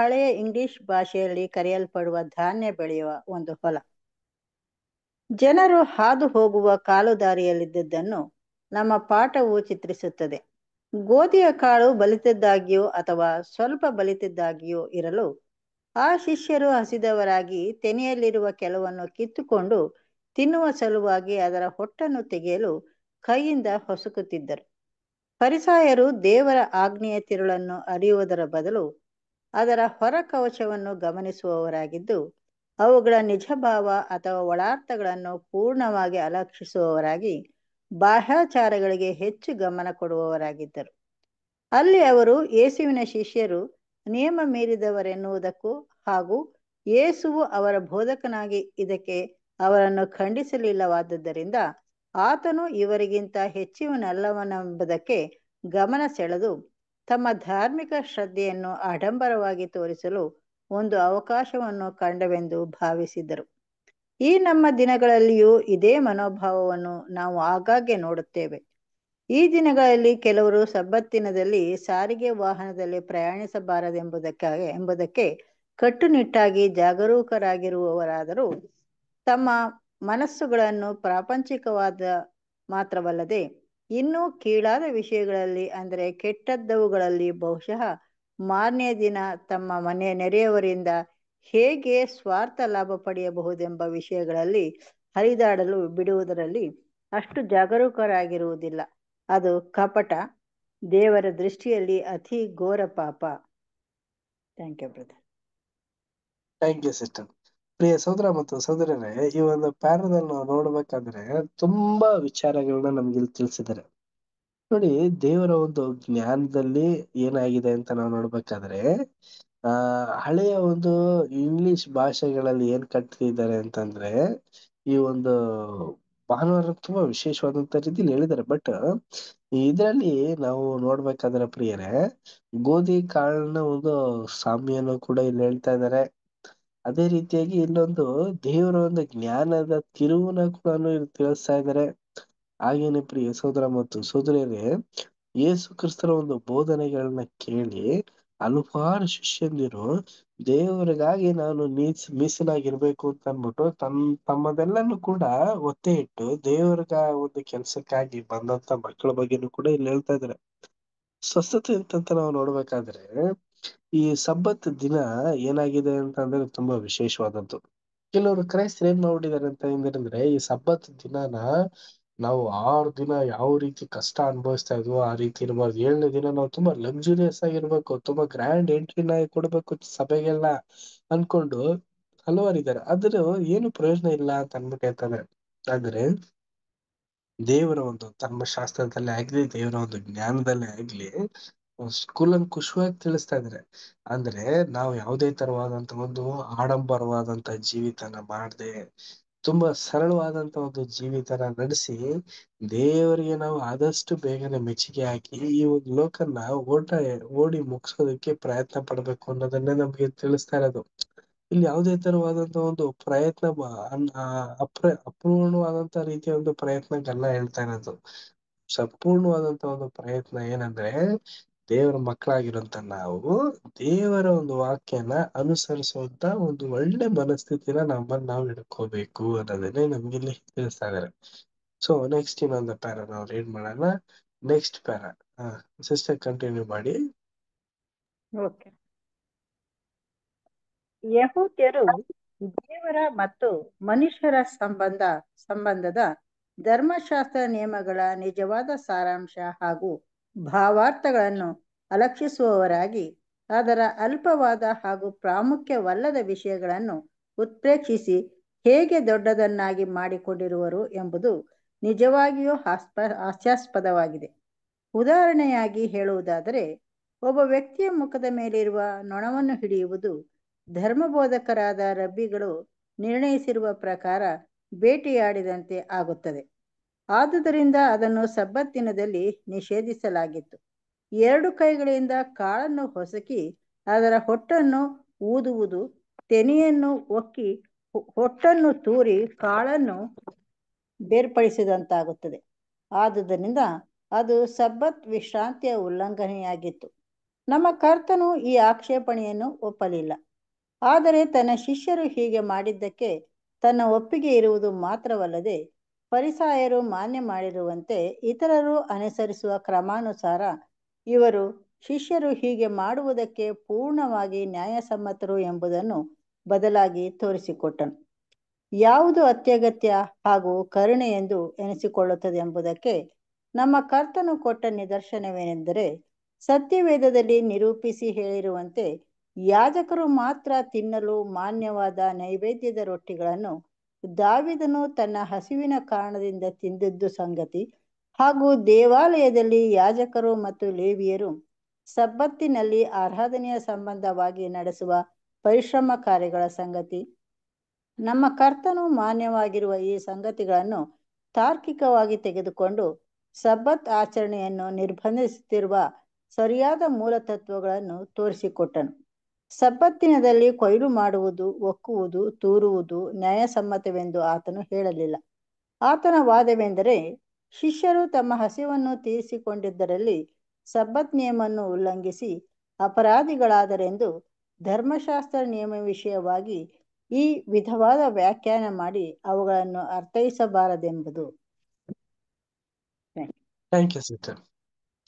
ಹಳೆಯ ಇಂಗ್ಲಿಷ್ ಭಾಷೆಯಲ್ಲಿ ಕರೆಯಲ್ಪಡುವ ಧಾನ್ಯ ಬೆಳೆಯುವ ಒಂದು ಹೊಲ ಜನರು ಹಾದು ಹೋಗುವ ಕಾಲು ನಮ್ಮ ಪಾಠವು ಚಿತ್ರಿಸುತ್ತದೆ ಗೋಧಿಯ ಕಾಳು ಬಲಿತದ್ದಾಗಿಯೋ ಅಥವಾ ಸ್ವಲ್ಪ ಬಲಿತದ್ದಾಗಿಯೋ ಇರಲು ಆ ಶಿಷ್ಯರು ಹಸಿದವರಾಗಿ ತೆನೆಯಲ್ಲಿರುವ ಕೆಲವನ್ನು ಕಿತ್ತುಕೊಂಡು ತಿನ್ನುವ ಸಲುವಾಗಿ ಅದರ ಹೊಟ್ಟನ್ನು ತೆಗೆಯಲು ಕೈಯಿಂದ ಹೊಸಕುತ್ತಿದ್ದರು ಪರಿಸಾಯರು ದೇವರ ಆಗ್ನೇಯ ತಿರುಳನ್ನು ಅರಿಯುವುದರ ಬದಲು ಅದರ ಹೊರ ಕವಚವನ್ನು ಗಮನಿಸುವವರಾಗಿದ್ದು ಅವುಗಳ ನಿಜಭಾವ ಅಥವಾ ಒಳಾರ್ಥಗಳನ್ನು ಪೂರ್ಣವಾಗಿ ಅಲಕ್ಷಿಸುವವರಾಗಿ ಬಾಹ್ಯಾಚಾರಗಳಿಗೆ ಹೆಚ್ಚು ಗಮನ ಕೊಡುವವರಾಗಿದ್ದರು ಅಲ್ಲಿ ಅವರು ಯೇಸುವಿನ ಶಿಷ್ಯರು ನಿಯಮ ಮೀರಿದವರೆನ್ನುವುದಕ್ಕೂ ಹಾಗೂ ಯೇಸುವು ಅವರ ಬೋಧಕನಾಗಿ ಇದಕ್ಕೆ ಅವರನ್ನು ಖಂಡಿಸಲಿಲ್ಲವಾದದ್ದರಿಂದ ಆತನು ಇವರಿಗಿಂತ ಹೆಚ್ಚಿವನಲ್ಲವನೆಂಬುದಕ್ಕೆ ಗಮನ ಸೆಳೆದು ತಮ್ಮ ಧಾರ್ಮಿಕ ಶ್ರದ್ಧೆಯನ್ನು ಆಡಂಬರವಾಗಿ ತೋರಿಸಲು ಒಂದು ಅವಕಾಶವನ್ನು ಕಂಡವೆಂದು ಭಾವಿಸಿದರು ಈ ನಮ್ಮ ದಿನಗಳಲ್ಲಿಯೂ ಇದೇ ಮನೋಭಾವವನ್ನು ನಾವು ಆಗಾಗ್ಗೆ ನೋಡುತ್ತೇವೆ ಈ ದಿನಗಳಲ್ಲಿ ಕೆಲವರು ಸಬ್ಬತ್ತಿನದಲ್ಲಿ ಸಾರಿಗೆ ವಾಹನದಲ್ಲಿ ಪ್ರಯಾಣಿಸಬಾರದೆಂಬುದಕ್ಕಾಗಿ ಎಂಬುದಕ್ಕೆ ಕಟ್ಟುನಿಟ್ಟಾಗಿ ಜಾಗರೂಕರಾಗಿರುವವರಾದರೂ ತಮ್ಮ ಮನಸ್ಸುಗಳನ್ನು ಪ್ರಾಪಂಚಿಕವಾದ ಮಾತ್ರವಲ್ಲದೆ ಇನ್ನೂ ಕೀಳಾದ ವಿಷಯಗಳಲ್ಲಿ ಅಂದರೆ ಕೆಟ್ಟದ್ದವುಗಳಲ್ಲಿ ಬಹುಶಃ ಮಾರನೆಯ ದಿನ ತಮ್ಮ ಮನೆಯ ನೆರೆಯವರಿಂದ ಹೇಗೆ ಸ್ವಾರ್ಥ ಲಾಭ ಪಡೆಯಬಹುದೆಂಬ ವಿಷಯಗಳಲ್ಲಿ ಹರಿದಾಡಲು ಬಿಡುವುದರಲ್ಲಿ ಅಷ್ಟು ಜಾಗರೂಕರಾಗಿರುವುದಿಲ್ಲ ಅದು ಕಪಟ ದೇವರ ದೃಷ್ಟಿಯಲ್ಲಿ ಅತಿ ಘೋರ ಪಾಪ thank you brother thank you sister ಪ್ರಿಯ ಸಹೋದರ ಮತ್ತು ಸಹೋದರರೇ ಈ ಒಂದು ಪ್ಯಾರದಲ್ಲಿ ನಾವು ನೋಡಬೇಕಾದ್ರೆ ತುಂಬಾ ವಿಚಾರಗಳನ್ನ ನಮ್ಗೆ ಇಲ್ಲಿ ತಿಳಿಸಿದ್ದಾರೆ ನೋಡಿ ದೇವರ ಒಂದು ಜ್ಞಾನದಲ್ಲಿ ಏನಾಗಿದೆ ಅಂತ ನಾವು ನೋಡ್ಬೇಕಾದ್ರೆ ಆ ಹಳೆಯ ಒಂದು ಇಂಗ್ಲಿಷ್ ಭಾಷೆಗಳಲ್ಲಿ ಏನ್ ಕಟ್ತಿದ್ದಾರೆ ಅಂತಂದ್ರೆ ಈ ಒಂದು ಭಾನುವಾರ ತುಂಬಾ ವಿಶೇಷವಾದಂತ ರೀತಿಯಲ್ಲಿ ಹೇಳಿದ್ದಾರೆ ಬಟ್ ಇದರಲ್ಲಿ ನಾವು ನೋಡ್ಬೇಕಾದ್ರೆ ಪ್ರಿಯರೇ ಗೋಧಿ ಕಾಳನ್ನ ಒಂದು ಸಾಮ್ಯನು ಕೂಡ ಇಲ್ಲಿ ಹೇಳ್ತಾ ಇದ್ದಾರೆ ಅದೇ ರೀತಿಯಾಗಿ ಇಲ್ಲೊಂದು ದೇವರ ಒಂದು ಜ್ಞಾನದ ತಿರುವನ್ನ ಕೂಡ ತಿಳಿಸ್ತಾ ಇದ್ದಾರೆ ಹಾಗೇನೆ ಪ್ರಿಯ ಸೋದರ ಮತ್ತು ಸೋದರಿಯರೇ ಯೇಸು ಕ್ರಿಸ್ತರ ಒಂದು ಬೋಧನೆಗಳನ್ನ ಕೇಳಿ ಹಲವಾರು ಶಿಷ್ಯಂದಿರು ದೇವರಿಗಾಗಿ ನಾನು ನೀಸ್ ಮೀಸಲಾಗಿರ್ಬೇಕು ಅಂತ ಅಂದ್ಬಿಟ್ಟು ತನ್ ತಮ್ಮದೆಲ್ಲನೂ ಕೂಡ ಒತ್ತೆ ಇಟ್ಟು ದೇವರಿಗ ಒಂದು ಕೆಲ್ಸಕ್ಕಾಗಿ ಬಂದಂತ ಮಕ್ಕಳ ಬಗ್ಗೆನೂ ಕೂಡ ಇಲ್ಲಿ ಹೇಳ್ತಾ ಇದಾರೆ ಸ್ವಸ್ಥತೆ ಅಂತಂತ ನಾವು ನೋಡ್ಬೇಕಾದ್ರೆ ಈ ಸಬ್ಬತ್ ದಿನ ಏನಾಗಿದೆ ಅಂತ ಅಂದ್ರೆ ತುಂಬಾ ವಿಶೇಷವಾದದ್ದು ಕೆಲವರು ಕ್ರೈಸ್ತರು ಏನ್ ಮಾಡ್ಬಿಟ್ಟಿದ್ದಾರೆ ಅಂತ ಏನಂದ್ರೆ ಈ ಸಬ್ಬತ್ ದಿನಾನ ನಾವು ಆರು ದಿನ ಯಾವ ರೀತಿ ಕಷ್ಟ ಅನುಭವಿಸ್ತಾ ಇದ್ವೋ ಆ ರೀತಿ ಇರ್ಬಾರ್ದು ಏಳನೇ ದಿನ ನಾವು ತುಂಬಾ ಲಕ್ಸುರಿಯಸ್ ಆಗಿರ್ಬೇಕು ತುಂಬಾ ಗ್ರ್ಯಾಂಡ್ ಎಂಟ್ರಿನ ಕೊಡ್ಬೇಕು ಸಭೆಗೆಲ್ಲ ಅನ್ಕೊಂಡು ಇದ್ದಾರೆ ಆದ್ರೂ ಏನು ಪ್ರಯೋಜನ ಇಲ್ಲ ಅಂತ ಹೇಳ್ತಾರೆ ಆದ್ರೆ ದೇವರ ಒಂದು ಧರ್ಮಶಾಸ್ತ್ರದಲ್ಲೇ ಆಗ್ಲಿ ದೇವರ ಒಂದು ಜ್ಞಾನದಲ್ಲೇ ಆಗ್ಲಿ ಸ್ಕೂಲನ್ ಖುಷಿಯಾಗಿ ತಿಳಿಸ್ತಾ ಇದ್ರೆ ಅಂದ್ರೆ ನಾವು ಯಾವುದೇ ತರವಾದಂತ ಒಂದು ಆಡಂಬರವಾದಂತ ಜೀವಿತನ ಮಾಡದೆ ತುಂಬಾ ಸರಳವಾದಂತ ಒಂದು ಜೀವಿತನ ನಡೆಸಿ ದೇವರಿಗೆ ನಾವು ಆದಷ್ಟು ಬೇಗನೆ ಮೆಚ್ಚುಗೆ ಹಾಕಿ ಈ ಒಂದು ಲೋಕನ್ನ ಓಟ ಓಡಿ ಮುಗಿಸೋದಕ್ಕೆ ಪ್ರಯತ್ನ ಪಡ್ಬೇಕು ಅನ್ನೋದನ್ನೇ ನಮ್ಗೆ ತಿಳಿಸ್ತಾ ಇರೋದು ಇಲ್ಲಿ ಯಾವುದೇ ತರವಾದಂತ ಒಂದು ಪ್ರಯತ್ನ ಅಪ್ರ ಅಪೂರ್ಣವಾದಂತ ರೀತಿಯ ಒಂದು ಪ್ರಯತ್ನಗಳನ್ನ ಹೇಳ್ತಾ ಇರೋದು ಸಂಪೂರ್ಣವಾದಂತ ಒಂದು ಪ್ರಯತ್ನ ಏನಂದ್ರೆ ದೇವರ ಮಕ್ಕಳಾಗಿರೋಂತ ನಾವು ದೇವರ ಒಂದು ವಾಕ್ಯನ ಅನುಸರಿಸುವಂತ ಒಂದು ಒಳ್ಳೆ ಮನಸ್ಥಿತಿನ ನಮ್ಮನ್ನ ನಾವು ಹಿಡ್ಕೋಬೇಕು ಅನ್ನೋದನ್ನೇ ನಮ್ಗೆ ಇಲ್ಲಿ ತಿಳಿಸ್ತಾ ಇದಾರೆ ಸೊ ನೆಕ್ಸ್ಟ್ ಇನ್ನೊಂದು ಪ್ಯಾರ ನಾವು ರೀಡ್ ಮಾಡೋಣ ನೆಕ್ಸ್ಟ್ ಪ್ಯಾರ ಸಿಸ್ಟರ್ ಕಂಟಿನ್ಯೂ ಮಾಡಿ ಯಹೂದ್ಯರು ದೇವರ ಮತ್ತು ಮನುಷ್ಯರ ಸಂಬಂಧ ಸಂಬಂಧದ ಧರ್ಮಶಾಸ್ತ್ರ ನಿಯಮಗಳ ನಿಜವಾದ ಸಾರಾಂಶ ಹಾಗೂ ಭಾವಾರ್ಥಗಳನ್ನು ಅಲಕ್ಷಿಸುವವರಾಗಿ ಅದರ ಅಲ್ಪವಾದ ಹಾಗೂ ಪ್ರಾಮುಖ್ಯವಲ್ಲದ ವಿಷಯಗಳನ್ನು ಉತ್ಪ್ರೇಕ್ಷಿಸಿ ಹೇಗೆ ದೊಡ್ಡದನ್ನಾಗಿ ಮಾಡಿಕೊಂಡಿರುವರು ಎಂಬುದು ನಿಜವಾಗಿಯೂ ಹಾಸ್ಪ ಹಾಸ್ಯಾಸ್ಪದವಾಗಿದೆ ಉದಾಹರಣೆಯಾಗಿ ಹೇಳುವುದಾದರೆ ಒಬ್ಬ ವ್ಯಕ್ತಿಯ ಮುಖದ ಮೇಲಿರುವ ನೊಣವನ್ನು ಹಿಡಿಯುವುದು ಧರ್ಮಬೋಧಕರಾದ ರಬ್ಬಿಗಳು ನಿರ್ಣಯಿಸಿರುವ ಪ್ರಕಾರ ಬೇಟೆಯಾಡಿದಂತೆ ಆಗುತ್ತದೆ ಆದುದರಿಂದ ಅದನ್ನು ಸಬ್ಬತ್ ದಿನದಲ್ಲಿ ನಿಷೇಧಿಸಲಾಗಿತ್ತು ಎರಡು ಕೈಗಳಿಂದ ಕಾಳನ್ನು ಹೊಸಕಿ ಅದರ ಹೊಟ್ಟನ್ನು ಊದುವುದು ತೆನೆಯನ್ನು ಒಕ್ಕಿ ಹೊಟ್ಟನ್ನು ತೂರಿ ಕಾಳನ್ನು ಬೇರ್ಪಡಿಸಿದಂತಾಗುತ್ತದೆ ಆದುದರಿಂದ ಅದು ಸಬ್ಬತ್ ವಿಶ್ರಾಂತಿಯ ಉಲ್ಲಂಘನೆಯಾಗಿತ್ತು ನಮ್ಮ ಕರ್ತನು ಈ ಆಕ್ಷೇಪಣೆಯನ್ನು ಒಪ್ಪಲಿಲ್ಲ ಆದರೆ ತನ್ನ ಶಿಷ್ಯರು ಹೀಗೆ ಮಾಡಿದ್ದಕ್ಕೆ ತನ್ನ ಒಪ್ಪಿಗೆ ಇರುವುದು ಮಾತ್ರವಲ್ಲದೆ ಪರಿಸಾಯರು ಮಾನ್ಯ ಮಾಡಿರುವಂತೆ ಇತರರು ಅನುಸರಿಸುವ ಕ್ರಮಾನುಸಾರ ಇವರು ಶಿಷ್ಯರು ಹೀಗೆ ಮಾಡುವುದಕ್ಕೆ ಪೂರ್ಣವಾಗಿ ನ್ಯಾಯಸಮ್ಮತರು ಎಂಬುದನ್ನು ಬದಲಾಗಿ ತೋರಿಸಿಕೊಟ್ಟನು ಯಾವುದು ಅತ್ಯಗತ್ಯ ಹಾಗೂ ಕರುಣೆ ಎಂದು ಎನಿಸಿಕೊಳ್ಳುತ್ತದೆ ಎಂಬುದಕ್ಕೆ ನಮ್ಮ ಕರ್ತನು ಕೊಟ್ಟ ನಿದರ್ಶನವೇನೆಂದರೆ ಸತ್ಯವೇದದಲ್ಲಿ ನಿರೂಪಿಸಿ ಹೇಳಿರುವಂತೆ ಯಾಜಕರು ಮಾತ್ರ ತಿನ್ನಲು ಮಾನ್ಯವಾದ ನೈವೇದ್ಯದ ರೊಟ್ಟಿಗಳನ್ನು ದಾವಿದನು ತನ್ನ ಹಸಿವಿನ ಕಾರಣದಿಂದ ತಿಂದದ್ದು ಸಂಗತಿ ಹಾಗೂ ದೇವಾಲಯದಲ್ಲಿ ಯಾಜಕರು ಮತ್ತು ಲೇವಿಯರು ಸಬ್ಬತ್ತಿನಲ್ಲಿ ಆರಾಧನೆಯ ಸಂಬಂಧವಾಗಿ ನಡೆಸುವ ಪರಿಶ್ರಮ ಕಾರ್ಯಗಳ ಸಂಗತಿ ನಮ್ಮ ಕರ್ತನು ಮಾನ್ಯವಾಗಿರುವ ಈ ಸಂಗತಿಗಳನ್ನು ತಾರ್ಕಿಕವಾಗಿ ತೆಗೆದುಕೊಂಡು ಸಬ್ಬತ್ ಆಚರಣೆಯನ್ನು ನಿರ್ಬಂಧಿಸುತ್ತಿರುವ ಸರಿಯಾದ ಮೂಲತತ್ವಗಳನ್ನು ತೋರಿಸಿಕೊಟ್ಟನು ಸಬ್ಬತ್ತಿನದಲ್ಲಿ ಕೊಯ್ಲು ಮಾಡುವುದು ಒಕ್ಕುವುದು ತೂರುವುದು ನ್ಯಾಯಸಮ್ಮತವೆಂದು ಆತನು ಹೇಳಲಿಲ್ಲ ಆತನ ವಾದವೆಂದರೆ ಶಿಷ್ಯರು ತಮ್ಮ ಹಸಿವನ್ನು ತೀರಿಸಿಕೊಂಡಿದ್ದರಲ್ಲಿ ಸಬ್ಬತ್ ನಿಯಮವನ್ನು ಉಲ್ಲಂಘಿಸಿ ಅಪರಾಧಿಗಳಾದರೆಂದು ಧರ್ಮಶಾಸ್ತ್ರ ನಿಯಮ ವಿಷಯವಾಗಿ ಈ ವಿಧವಾದ ವ್ಯಾಖ್ಯಾನ ಮಾಡಿ ಅವುಗಳನ್ನು ಅರ್ಥೈಸಬಾರದೆಂಬುದು ಥ್ಯಾಂಕ್ ಯು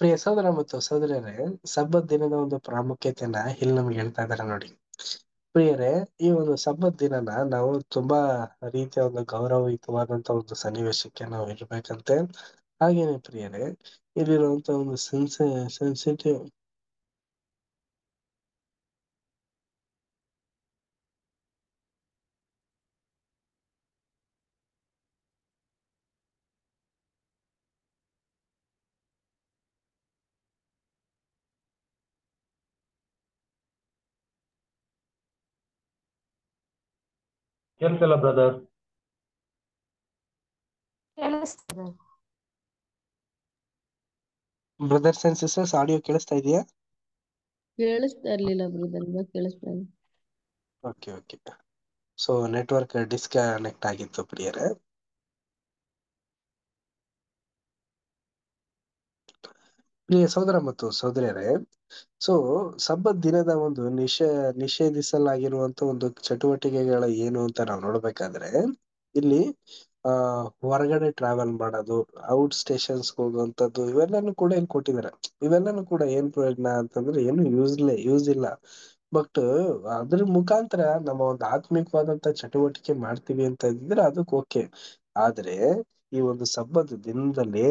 ಪ್ರಿಯ ಸೋದರ ಮತ್ತು ಸೋದರರೇ ಸಬ್ಬತ್ ದಿನದ ಒಂದು ಪ್ರಾಮುಖ್ಯತೆನ ಇಲ್ಲಿ ನಮ್ಗೆ ಹೇಳ್ತಾ ಇದ್ದಾರೆ ನೋಡಿ ಪ್ರಿಯರೇ ಈ ಒಂದು ಸಬ್ಬತ್ ದಿನನ ನಾವು ತುಂಬಾ ರೀತಿಯ ಒಂದು ಗೌರವಯುತವಾದಂತ ಒಂದು ಸನ್ನಿವೇಶಕ್ಕೆ ನಾವು ಇರ್ಬೇಕಂತೆ ಹಾಗೇನೆ ಪ್ರಿಯರೇ ಇಲ್ಲಿರುವಂತ ಒಂದು ಸೆನ್ಸಿ ಸೆನ್ಸಿಟಿವ್ ಕೇಳಿಸಲ್ಲ brother brothers and sisters audio ಕೇಳಿಸ್ತಾ ಇದೆಯಾ ಕೇಳಿಸ್ತಾ ಇರಲಿಲ್ಲ ಬ್ರದರ್ ಇವಾಗ ಕೇಳಿಸ್ತಾ ಇದೆ okay okay so network disconnect ಆಗಿತ್ತು ಪ್ರಿಯರೇ ಪ್ರಿಯ ಸಹೋದರ ಮತ್ತು ಸಹೋದರಿಯರೇ ಸೊ ಸಬ್ಬದ್ ದಿನದ ಒಂದು ನಿಷೇ ನಿಷೇಧಿಸಲಾಗಿರುವಂತ ಒಂದು ಚಟುವಟಿಕೆಗಳ ಏನು ಅಂತ ನಾವು ನೋಡ್ಬೇಕಾದ್ರೆ ಇಲ್ಲಿ ಆ ಹೊರಗಡೆ ಟ್ರಾವೆಲ್ ಮಾಡೋದು ಔಟ್ ಸ್ಟೇಷನ್ಸ್ ಹೋಗುವಂತದ್ದು ಇವೆಲ್ಲಾನು ಕೂಡ ಇಲ್ಲಿ ಕೊಟ್ಟಿದ್ದಾರೆ ಇವೆಲ್ಲಾನು ಕೂಡ ಏನ್ ಪ್ರಯೋಜನ ಅಂತಂದ್ರೆ ಏನು ಯೂಸ್ಲೆ ಯೂಸ್ ಇಲ್ಲ ಬಟ್ ಅದ್ರ ಮುಖಾಂತರ ನಮ್ಮ ಒಂದು ಆತ್ಮಿಕವಾದಂತ ಚಟುವಟಿಕೆ ಮಾಡ್ತೀವಿ ಅಂತ ಇದ್ರೆ ಅದಕ್ ಓಕೆ ಆದ್ರೆ ಈ ಒಂದು ಸಬ್ಬದ ದಿನದಲ್ಲಿ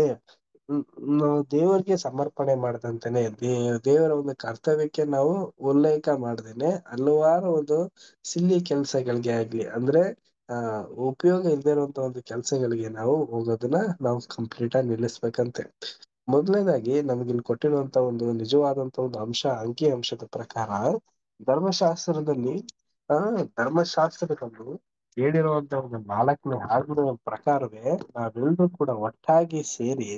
ನಾವು ದೇವರಿಗೆ ಸಮರ್ಪಣೆ ಮಾಡದಂತೇನೆ ದೇ ದೇವರ ಒಂದು ಕರ್ತವ್ಯಕ್ಕೆ ನಾವು ಉಲ್ಲೇಖ ಮಾಡ್ದೇನೆ ಹಲವಾರು ಒಂದು ಸಿಲ್ಲಿ ಕೆಲ್ಸಗಳಿಗೆ ಆಗ್ಲಿ ಅಂದ್ರೆ ಆ ಉಪಯೋಗ ಇಲ್ದೇ ಇರುವಂತ ಒಂದು ಕೆಲ್ಸಗಳಿಗೆ ನಾವು ಹೋಗೋದನ್ನ ನಾವು ಕಂಪ್ಲೀಟ್ ಆಗಿ ನಿಲ್ಲಿಸ್ಬೇಕಂತೆ ಮೊದ್ಲನೇದಾಗಿ ನಮ್ಗೆ ಇಲ್ಲಿ ಕೊಟ್ಟಿರುವಂತ ಒಂದು ನಿಜವಾದಂತ ಒಂದು ಅಂಶ ಅಂಕಿ ಅಂಶದ ಪ್ರಕಾರ ಧರ್ಮಶಾಸ್ತ್ರದಲ್ಲಿ ಆ ಧರ್ಮಶಾಸ್ತ್ರದಲ್ಲೂ ಹೇಳಿರುವಂತ ಒಂದು ನಾಲ್ಕನೇ ಆಜ್ಞೆಯ ಪ್ರಕಾರವೇ ನಾವೆಲ್ಲರೂ ಕೂಡ ಒಟ್ಟಾಗಿ ಸೇರಿ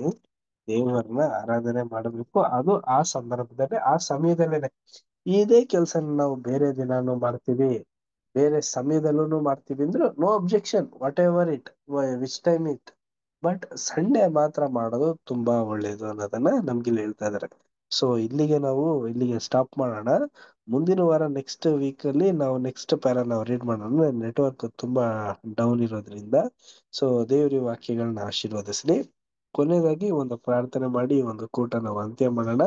ದೇವರನ್ನ ಆರಾಧನೆ ಮಾಡಬೇಕು ಅದು ಆ ಸಂದರ್ಭದಲ್ಲಿ ಆ ಸಮಯದಲ್ಲೇನೆ ಇದೇ ಕೆಲ್ಸನ ನಾವು ಬೇರೆ ದಿನಾನು ಮಾಡ್ತೀವಿ ಬೇರೆ ಸಮಯದಲ್ಲೂ ಮಾಡ್ತೀವಿ ಅಂದ್ರೆ no objection whatever it which time it but Sunday ಮಾತ್ರ ಮಾಡೋದು ತುಂಬಾ ಒಳ್ಳೇದು ಅನ್ನೋದನ್ನ ಇಲ್ಲಿ ಹೇಳ್ತಾ ಇದಾರೆ ಸೊ ಇಲ್ಲಿಗೆ ನಾವು ಇಲ್ಲಿಗೆ ಸ್ಟಾಪ್ ಮಾಡೋಣ ಮುಂದಿನ ವಾರ ನೆಕ್ಸ್ಟ್ ವೀಕ್ ಅಲ್ಲಿ ನಾವು ನೆಕ್ಸ್ಟ್ ಪ್ಯಾರ ನಾವು ರೀಡ್ ಮಾಡೋಣ ನೆಟ್ವರ್ಕ್ ತುಂಬಾ ಡೌನ್ ಇರೋದ್ರಿಂದ ಸೊ ದೇವ್ರಿ ವಾಕ್ಯಗಳನ್ನ ಆಶೀರ್ವದಿಸ್ಲಿ ಕೊನೆಯದಾಗಿ ಒಂದು ಪ್ರಾರ್ಥನೆ ಮಾಡಿ ಒಂದು ಕೂಟನ ಅಂತ್ಯ ಮಾಡೋಣ